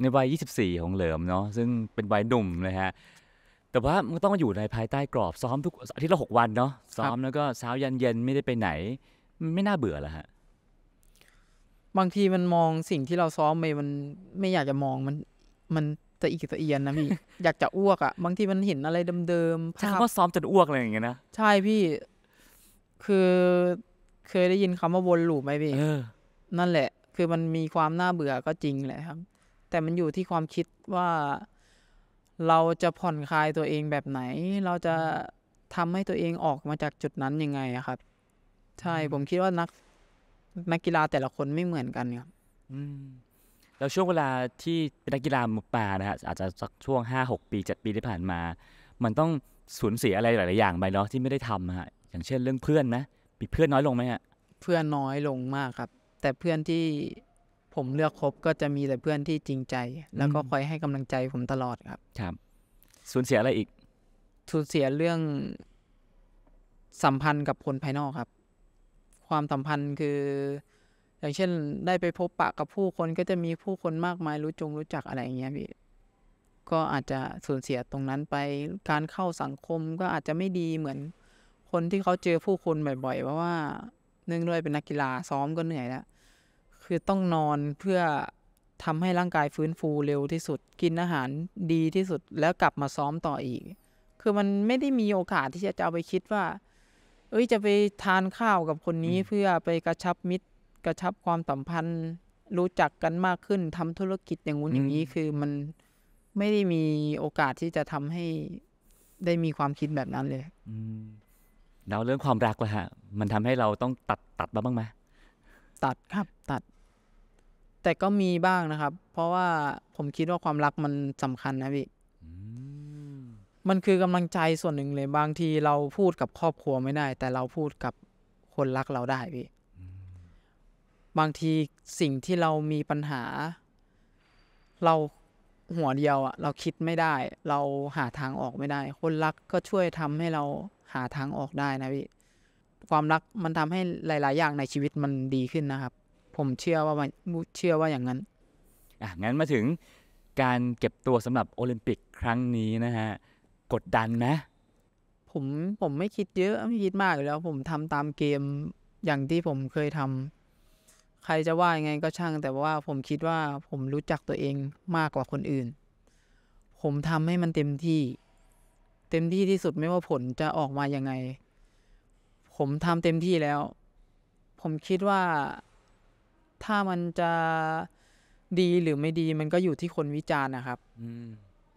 Speaker 1: ในวัย24 ของเหลิมเนาะ ซึ่งเป็นวัยหนุ่มเลยฮะ แต่ว่ามันต้องอยู่ในภายใต้กรอบซ้อมทุกอาทิตย์ละหกวันเนาะ ซ้อมแล้วก็เช้ายันเย็
Speaker 2: นไม่ได้ไปไหน ไม่น่าเบื่อละฮะบางทีมันมองสิ่งที่เราซ้อมไปมันไม่อยากจะมองมัน มันตะอีกตะเอียนนะพี่อยากจะอ้วกอะ่ะบางทีมันเห็นอะไรเดิมๆใช่าซ้อมจนอ้วกเลยอย่างเงี้ยนะ ใช่พี่คือเคยได้ยินคำว่าวนลูปไหมพี่นั่นแหละ คือมันมีความน่าเบื่อก็จริงแหละครับ แต่มันอยู่ที่ความคิดว่าเราจะผ่อนคลายตัวเองแบบไหน เราจะทำให้ตัวเองออกมาจากจุดนั้นยังไงครับ ใช่ผมคิดว่านักนักกีฬาแต่ละคนไม่เหมือนกันครับ
Speaker 1: แล้วช่วงเวลาที่เป็นนักกีฬาหมป่านะฮะอาจจะสักช่วงห้าหกปีเจ็ดปีที่ผ่านมา มันต้องสูญเสียอะไรหลาย ๆ อย่างไปเนาะที่ไม่ได้ทำฮะ อย่างเช่น เรื่องเพื่อนนะ มีเพื่อนน้อยลงไหมฮะ
Speaker 2: เพื่อนน้อยลงมากครับ แต่เพื่อนที่ผมเลือกคบก็จะมีแต่เพื่อนที่จริงใจ แล้วก็คอยให้กำลังใจผมตลอดครับ
Speaker 1: ครับ ส
Speaker 2: ูญเสียอะไรอีก สูญเสียเรื่อง สัมพันธ์กับคนภายนอกครับความสัมพันธ์คือ อย่างเช่นได้ไปพบปะกับผู้คนก็จะมีผู้คนมากมายรู้จงรู้จักอะไรอย่างเงี้ยพี่ก็อาจจะสูญเสียตรงนั้นไปการเข้าสังคมก็อาจจะไม่ดีเหมือนคนที่เขาเจอผู้คนบ่อยๆเพราะว่าเนื่องด้วยเป็นนักกีฬาซ้อมก็เหนื่อยแล้วคือต้องนอนเพื่อทำให้ร่างกายฟื้นฟูเร็วที่สุดกินอาหารดีที่สุดแล้วกลับมาซ้อมต่ออีก คือมันไม่ได้มีโอกาสที่จะจะเอาไปคิดว่าเอ้ยจะไปทานข้าวกับคนนี้เพื่อไปกระชับมิตร กระชับความสัมพันธ์ รู้จักกันมากขึ้นทำธุรกิจอย่างงู้นอย่างนี้คือมันไม่ได้มีโอกาสที่จะทำให้ ได้มีความคิดแบบนั้นเลย
Speaker 1: อืแล้วเรื่องความรักล่ะฮะ
Speaker 2: มันทำให้เราต้องตัดตัดบ้างไหมตัดครับ ตัด แต่ก็มีบ้างนะครับ เพราะว่าผมคิดว่าความรักมันสำคัญนะพี่มันคือกำลังใจส่วนหนึ่งเลยบางทีเราพูดกับครอบครัวไม่ได้ แต่เราพูดกับคนรักเราได้พี่บางทีสิ่งที่เรามีปัญหา เราหัวเดียวอะเราคิดไม่ได้ เราหาทางออกไม่ได้ คนรักก็ช่วยทำให้เราหาทางออกได้นะพี่ความรักมันทำให้หลายๆอย่างในชีวิตมันดีขึ้นนะครับ ผมเชื่อว่ามันเชื่อว่าอย่างนั้น
Speaker 1: อ่ะงั้นมาถึงการเก็บตัวสำหรับโอลิมปิกครั้งนี้นะฮะกดดันไหม
Speaker 2: ผมผมไม่คิดเยอะไม่คิดมากอยู่แล้ว ผมทำตามเกมอย่างที่ผมเคยทำ ใครจะว่ายังไงก็ช่าง แต่ว่าผมคิดว่าผมรู้จักตัวเองมากกว่าคนอื่น ผมทำให้มันเต็มที่ เต็มที่ที่สุดไม่ว่าผลจะออกมายังไง ผมทำเต็มที่แล้ว ผมคิดว่าถ้ามันจะดีหรือไม่ดีมันก็อยู่ที่คนวิจารณ์นะครับ อืม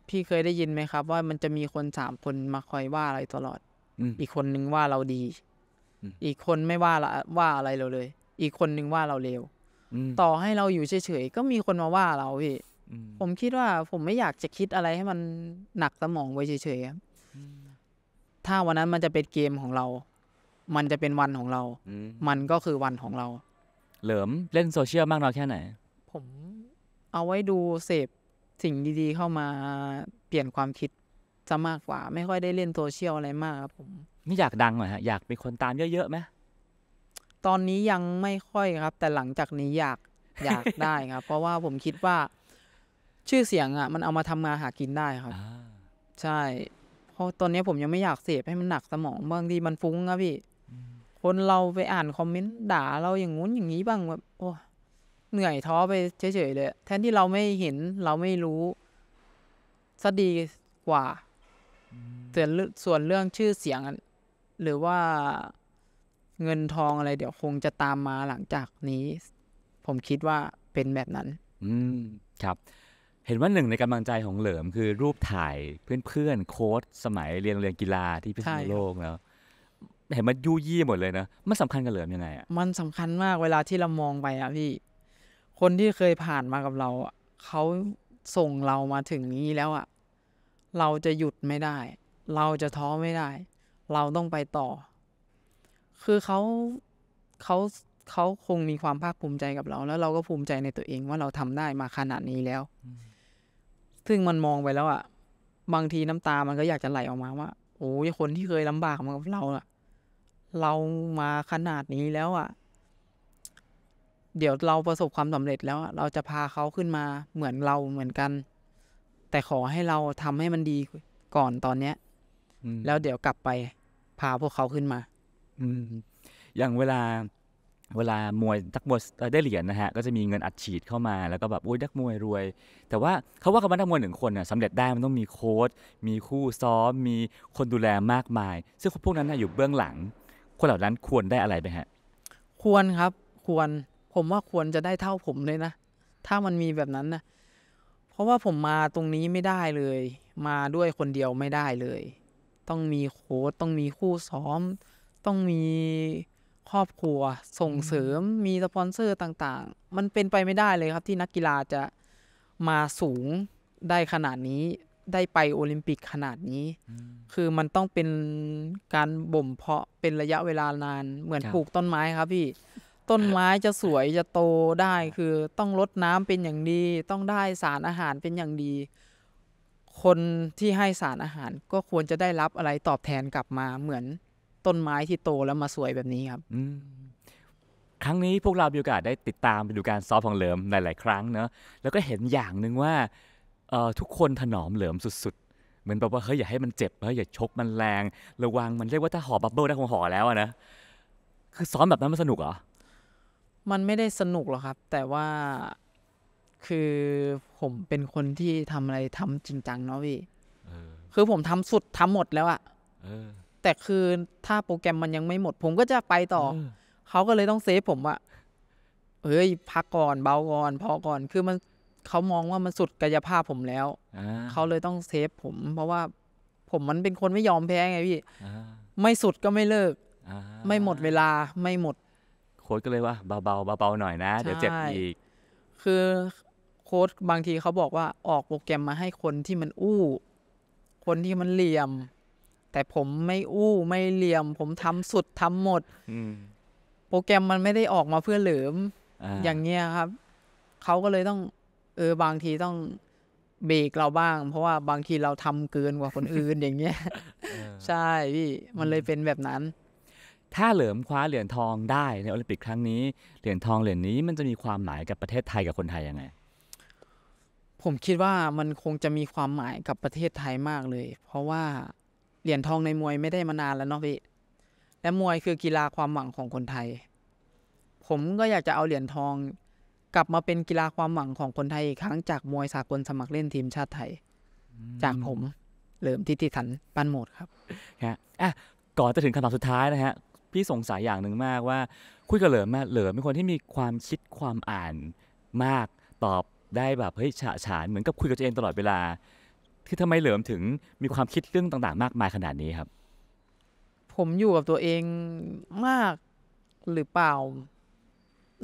Speaker 2: พี่เคยได้ยินไหมครับว่ามันจะมีคนสามคนมาคอยว่าอะไรตลอดอีกคนนึงว่าเราดี อีกคนไม่ว่าละว่าอะไรเราเลย อีกคนนึงว่าเราเลวต่อให้เราอยู่เฉยๆก็มีคนมาว่าเราพี่ ผมคิดว่า ผมไม่อยากจะคิดอะไรให้มันหนักสมองไว้เฉยๆครับถ้าวันนั้นมันจะเป็นเกมของเรา มันจะเป็นวันของเรา มันก็คือวันของเรา
Speaker 1: เหลิมเล่นโซเชียลมากน้อยแค่ไหน
Speaker 2: ผม เอาไว้ดูเสพสิ่งดีๆเข้ามาเปลี่ยนความคิดจะมากกว่า ไม่ค่อยได้เล่นโซเชียลอะไรมากครับผมนี่อยากดังเหรอฮะอยากเป็นคนตามเยอะๆไหมตอนนี้ยังไม่ค่อยครับ แต่หลังจากนี้อยากอยากได้ครับเพราะว่าผมคิดว่าชื่อเสียงอ่ะมันเอามาทำงานหากินได้ครับใช่ เพราะตอนนี้ผมยังไม่อยากเสพให้มันหนักสมองบางทีมันฟุ้งครับพี่คนเราไปอ่านคอมเมนต์ด่า เราอย่างงู้นอย่างนี้บ้างแบบโอ้เหนื่อยท้อไปเฉยๆเลยแทนที่เราไม่เห็นเราไม่รู้ซะดีกว่าส่วนส่วนเรื่องชื่อเสียงหรือว่าเงินทองอะไรเดี๋ยวคงจะตามมาหลังจากนี้ ผมคิดว่าเป็นแบบนั้น
Speaker 1: อืมครับ เห็นว่าหนึ่งในกำลังใจของเหลิม คือรูปถ่ายเพื่อนๆโค้ชสมัยเรียนเรียนกีฬาที่พิษณุโลกแล้วเห็นมันยุ่ยี่หมดเลยนะมันสำคัญกับเหลิมยังไงอ่ะ
Speaker 2: มันสำคัญมากเวลาที่เรามองไปอ่ะพี่คนที่เคยผ่านมากับเราเขาส่งเรามาถึงนี้แล้วอะเราจะหยุดไม่ได้ เราจะท้อไม่ได้ เราต้องไปต่อ คือเขาเขาเขาคงมีความภาคภูมิใจกับเรา แล้วเราก็ภูมิใจในตัวเองว่าเราทำได้มาขนาดนี้แล้ว ซึ่งมันมองไปแล้วอะบางทีน้ำตามันก็อยากจะไหลออกมาว่าโอ้ยคนที่เคยลำบากมากับเราอะเรามาขนาดนี้แล้วอะเดี๋ยวเราประสบความสำเร็จแล้วเราจะพาเขาขึ้นมา เหมือนเราเหมือนกัน แต่ขอให้เราทำให้มันดีก่อนตอนเนี้ยแล้วเดี๋ยวกลับไป พาพวกเขาขึ้นมา อืม
Speaker 1: อย่างเวลา เวลามวยนักมวยได้เหรียญนะฮะ ก็จะมีเงินอัดฉีดเข้ามาแล้วก็แบบโอ้ยนักมวยรวย แต่ว่าเขาว่าคำว่านักมวยหนึ่งคนน่ะสำเร็จได้มันต้องมีโค้ชมีคู่ซ้อมมีคนดูแลมากมาย ซึ่งพวกนั้นน่ะอยู่เบื้องหลังคนเหล่านั้นควรได้อะไรไปฮะ
Speaker 2: ควรครับควรผมว่าควรจะได้เท่าผมเลยนะถ้ามันมีแบบนั้นนะเพราะว่าผมมาตรงนี้ไม่ได้เลย มาด้วยคนเดียวไม่ได้เลย ต้องมีโค้ดต้องมีคู่ซ้อม ต้องมีครอบครัวส่งเสริม มีสปอนเซอร์ต่างๆ มันเป็นไปไม่ได้เลยครับ ที่นักกีฬาจะมาสูงได้ขนาดนี้ได้ไปโอลิมปิกขนาดนี้ คือมันต้องเป็นการบ่มเพาะเป็นระยะเวลานานเหมือนปลูกต้นไม้ครับพี่ต้นไม้จะสวย จะโตได้คือต้องรดน้ำเป็นอย่างดี ต้องได้สารอาหารเป็นอย่างดี คนที่ให้สารอาหาร ก็ควรจะได้รับอะไรตอบแทนกลับมาเหมือนต้นไม้ที่โตแล้วมาสวยแบบนี้ครับ
Speaker 1: ครั้งนี้พวกเรามีโอกาสได้ติดตามไปดูการซ้อมของเหลิมหลาย ๆ ครั้งเนอะแล้วก็เห็นอย่างหนึ่งว่าทุกคนถนอมเหลิมสุด ๆ เหมือนแบบว่าเฮ้ยอย่าให้มันเจ็บเฮ้ยอย่าชกมันแรง ระวังมันเรียกว่าถ้าหอบับเบิ้ลได้คงหอแล้วนะคือซ้อมแบบนั้นมันสนุกเหรอ
Speaker 2: มันไม่ได้สนุกหรอกครับแต่ว่าคือผมเป็นคนที่ทำอะไรทำจริงจังเนาะพี่คือผมทำสุดทำหมดแล้วอะแต่คือถ้าโปรแกรมมันยังไม่หมด ผมก็จะไปต่อ เขาก็เลยต้องเซฟผมว่าเฮ้ยพักก่อนเบาก่อนพอก่อนคือมันเขามองว่ามันสุดกายภาพผมแล้วเขาเลยต้องเซฟผม เพราะว่า ผมมันเป็นคนไม่ยอมแพ้ไงพี่ไม่สุดก็ไม่เลิกไม่หมดเวลาไม่หมดโค้ดก็เลยว่าเบาๆเบาๆหน่อยนะ เดี๋ยวเจ็บอีกคือโค้ดบางทีเขาบอกว่าออกโปรแกรมมาให้คนที่มันอู้ คนที่มันเหลี่ยม แต่ผมไม่อู้ไม่เหลี่ยม ผมทำสุดทำหมดโปรแกรมมันไม่ได้ออกมาเพื่อเหลิมออย่างเงี้ยครับ เขาก็เลยต้อง เออบางทีต้องเบรกเราบ้าง เพราะว่าบางทีเราทำเกินกว่าคนอื่นอย่างเงี้ยใช่พี่ มันเลยเป็นแบบนั้นถ้าเหลิมคว้าเ
Speaker 1: หรียญทองได้ในโอลิมปิกครั้งนี้ เหรียญทองเหรียญนี้มันจะมีความหมายกับประเทศไทยกับคนไทยยังไง
Speaker 2: ผมคิดว่ามันคงจะมีความหมายกับประเทศไทยมากเลย เพราะว่าเหรียญทองในมวยไม่ได้มานานแล้วเนาะพี่และมวยคือกีฬาความหวังของคนไทย ผมก็อยากจะเอาเหรียญทอง กลับมาเป็นกีฬาความหวังของคนไทยอีกครั้งจากมวยสากลสมัครเล่นทีมชาติไทย จากผมเหลิมทิติถันปันโหมดครับ
Speaker 1: ฮะอ่ะก่อนจะถึงคำถามสุดท้ายนะฮะพี่สงสัยอย่างหนึ่งมากว่า คุยกับเหลิมมาเหลิมเป็นคนที่มีความคิดความอ่านมากตอบได้แบบเฮ้ยฉะฉานเหมือนกับคุยกับตัวเอง ตลอดเวลาคือทำไมเหลิมถึงมีความคิดเรื่องต่าง ๆ มากมายขนาดนี้ครับ
Speaker 2: ผมอยู่กับตัวเองมากหรือเปล่า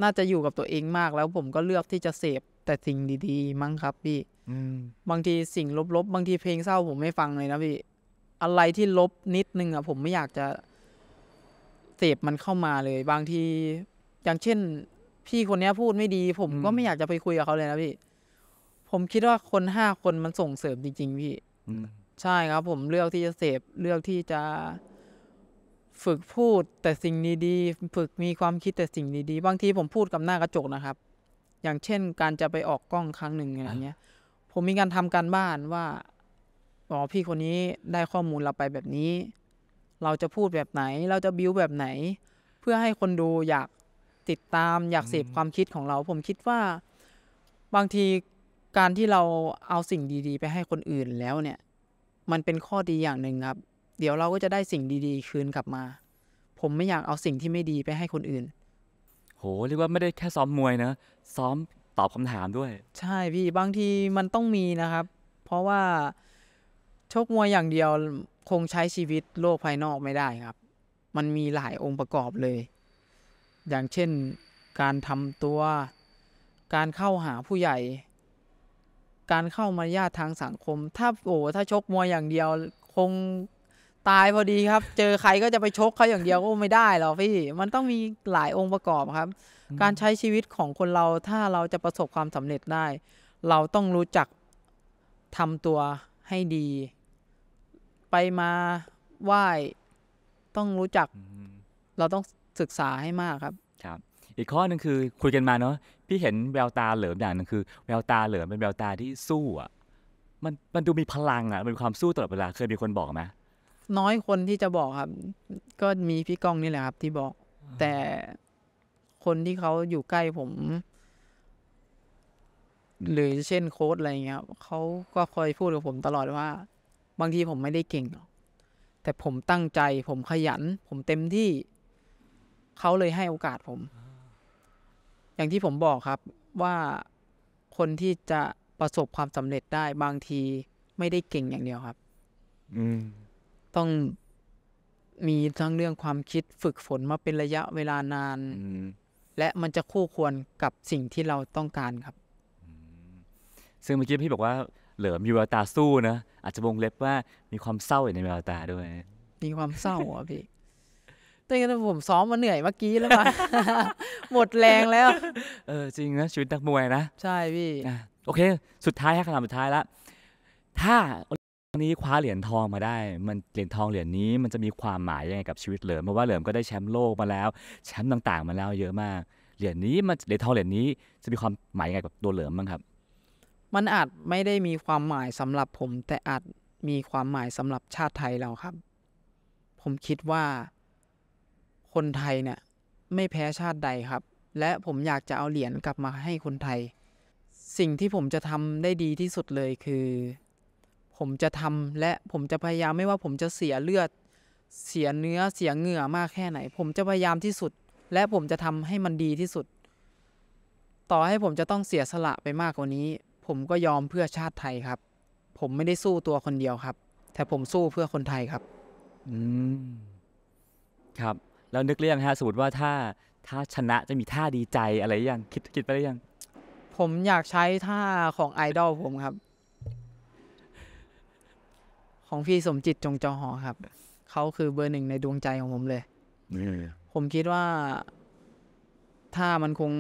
Speaker 2: น่าจะอยู่กับตัวเองมากแล้วผมก็เลือกที่จะเสพแต่สิ่งดี ๆ มั้งครับพี่บางทีสิ่งลบๆบางทีเพลงเศร้าผมไม่ฟังเลยนะพี่อะไรที่ลบนิดนึงอ่ะผมไม่อยากจะเสพมันเข้ามาเลย บางที อย่างเช่น พี่คนนี้พูดไม่ดี ผมก็ไม่อยากจะไปคุยกับเขาเลยนะพี่ผมคิดว่าคนห้าคนมันส่งเสริมจริงๆพี่ใช่ครับ ผมเลือกที่จะเสพเลือกที่จะ ฝึกพูดแต่สิ่งดีๆฝึกมีความคิดแต่สิ่งดีๆ บางทีผมพูดกับหน้ากระจกนะครับ อย่างเช่นการจะไปออกกล้องครั้งหนึ่งอะไรเงี้ย ผมมีการทำการบ้านว่าอ๋อพี่คนนี้ได้ข้อมูลเราไปแบบนี้เราจะพูดแบบไหนเราจะบิวแบบไหน เพื่อให้คนดูอยากติดตามอยากเสพความคิดของเรา ผมคิดว่า บางทีการที่เราเอาสิ่งดีๆ ไปให้คนอื่นแล้วเนี่ย มันเป็นข้อดีอย่างหนึ่งครับ เดี๋ยวเราก็จะได้สิ่งดีๆคืนกลับมา ผมไม่อยากเอาสิ่งที่ไม่ดีไปให้คนอื่น
Speaker 1: โหเรียกว่าไม่ได้แค่ซ้อมมวยนะซ้อมตอบคำถามด้วย
Speaker 2: ใช่พี่ บางทีมันต้องมีนะครับ เพราะว่าชกมวยอย่างเดียว คงใช้ชีวิตโลกภายนอกไม่ได้ครับ มันมีหลายองค์ประกอบเลย อย่างเช่น การทำตัว การเข้าหาผู้ใหญ่ การเข้ามารยาททางสังคม ถ้าโอ้ถ้าชกมวยอย่างเดียวคงตายพอดีครับ เจอใครก็จะไปชกเขาอย่างเดียวก็ไม่ได้หรอกพี่ มันต้องมีหลายองค์ประกอบครับ การใช้ชีวิตของคนเรา ถ้าเราจะประสบความสำเร็จได้ เราต้องรู้จักทำตัวให้ดีไปมาไหว้ ต้องรู้จัก เราต้องศึกษาให้มากครับ
Speaker 1: ครับอีกข้อหนึ่งคือคุยกันมาเนาะพี่เห็นแววตาเหลิมอย่างนึงคือแววตาเหลิมเป็นแววตาที่สู้อ่ะมันมันดูมีพลังอ่ะมันมีความสู้ตลอดเวลา เคยมีคนบอกไหม
Speaker 2: น้อยคนที่จะบอกครับ ก็มีพี่ก้องนี่แหละครับที่บอกแต่คนที่เขาอยู่ใกล้ผม หรือเช่นโค้ดอะไรเงี้ยเขาก็คอยพูดกับผมตลอดว่าบางทีผมไม่ได้เก่งหรอกแต่ผมตั้งใจ ผมขยัน ผมเต็มที่ เขาเลยให้โอกาสผม อย่างที่ผมบอกครับว่า คนที่จะประสบความสำเร็จได้บางทีไม่ได้เก่งอย่างเดียวครับ ต้องมีทั้งเรื่องความคิดฝึกฝนมาเป็นระยะเวลานาน และมันจะคู่ควรกับสิ่งที่เราต้องการครับ
Speaker 1: ซึ่งเมื่อกี้พี่บอกว่าเหลือมีแววตาสู้นะอาจจะวงเล็บว่ามีความเศร้าอยู่ในแววตาด้วย
Speaker 2: มีความเศร้าอ่ะพี่ตัวเองผมซ้อมมาเหนื่อยเมื่อกี้แล้วมาหมดแรงแล้ว
Speaker 1: เออจริงนะ ชีวิตนักมวยนะ
Speaker 2: ใช่พี่โอเ
Speaker 1: ค สุดท้ายคำถามสุดท้ายละถ้าวันนี้คว้าเหรียญทองมาได้ มันเหรียญทองเหรียญนี้มันจะมีความหมายยังไงกับชีวิตเหลิมเพราะว่าเหลิมก็ได้แชมป์โลกมาแล้วแชมป์ต่างๆมาแล้ว เยอะมาก เหรียญนี้มันเหรียญทองเหรียญนี้จะมีความหมายยังไงกับตัวเหลิมบ้างค
Speaker 2: รับมันอาจไม่ได้มีความหมายสำหรับผม แต่อาจมีความหมายสำหรับชาติไทยเราครับ ผมคิดว่าคนไทยเนี่ย ไม่แพ้ชาติใดครับ และผมอยากจะเอาเหรียญกลับมาให้คนไทย สิ่งที่ผมจะทำได้ดีที่สุดเลยคือ ผมจะทำและผมจะพยายามไม่ว่าผมจะเสียเลือด เสียเนื้อเสียเหงื่อมากแค่ไหน ผมจะพยายามที่สุดและผมจะทำให้มันดีที่สุด ต่อให้ผมจะต้องเสียสละไปมากกว่านี้ผมก็ยอมเพื่อชาติไทยครับ ผมไม่ได้สู้ตัวคนเดียวครับ แต่ผมสู้เพื่อคนไทยครับ
Speaker 1: อืม ครับ แล้วนึกเรื่องฮะ สมมติว่าถ้าถ้าชนะจะมีท่าดีใจอะไรยังคิดคิดไปหรือยัง ผมอยากใช้
Speaker 2: ท่าของไอดอลผมครับ ของพี่สมจิตจงจอหอครับ เขาคือเบอร์หนึ่งในดวงใจของผมเลย ผมคิดว่า ถ้ามันคง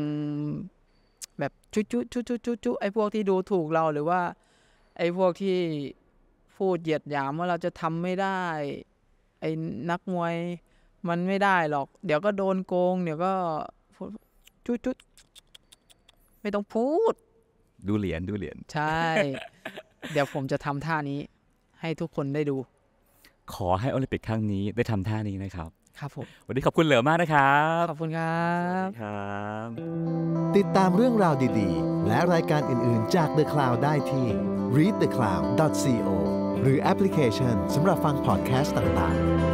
Speaker 2: แบบ ชุ๊ชุ๊ชุ๊ชุ๊ชุ๊ชุ๊ไอ้พวกที่ดูถูกเราหรือว่า ไอ้พวกที่พูดเหยียดหยามว่าเราจะทำไม่ได้ ไอ้นักมวย มันไม่ได้หรอก เดี๋ยวก็โดนโกงเดี๋ยวก็ชุ๊ชุ๊ไม่ต้องพูด
Speaker 1: ดูเหรียญดูเหรียญ
Speaker 2: ใช่ เดี๋ยวผมจะทำท่านี้ ให้ทุกคนได้ดู
Speaker 1: ขอให้โอลิมปิกครั้งนี้ ได้ทำท่านี้นะครับครับผม วันนี้ขอบคุณเหลือมากนะครับ ขอบคุณครับครับ ติดตามเรื่องราวดีๆ และรายการอื่นๆ จาก The Cloud ได้ที่ readthecloud.co หรือแอปพลิเคชันสำหรับฟังพอดแคสต์ต่างๆ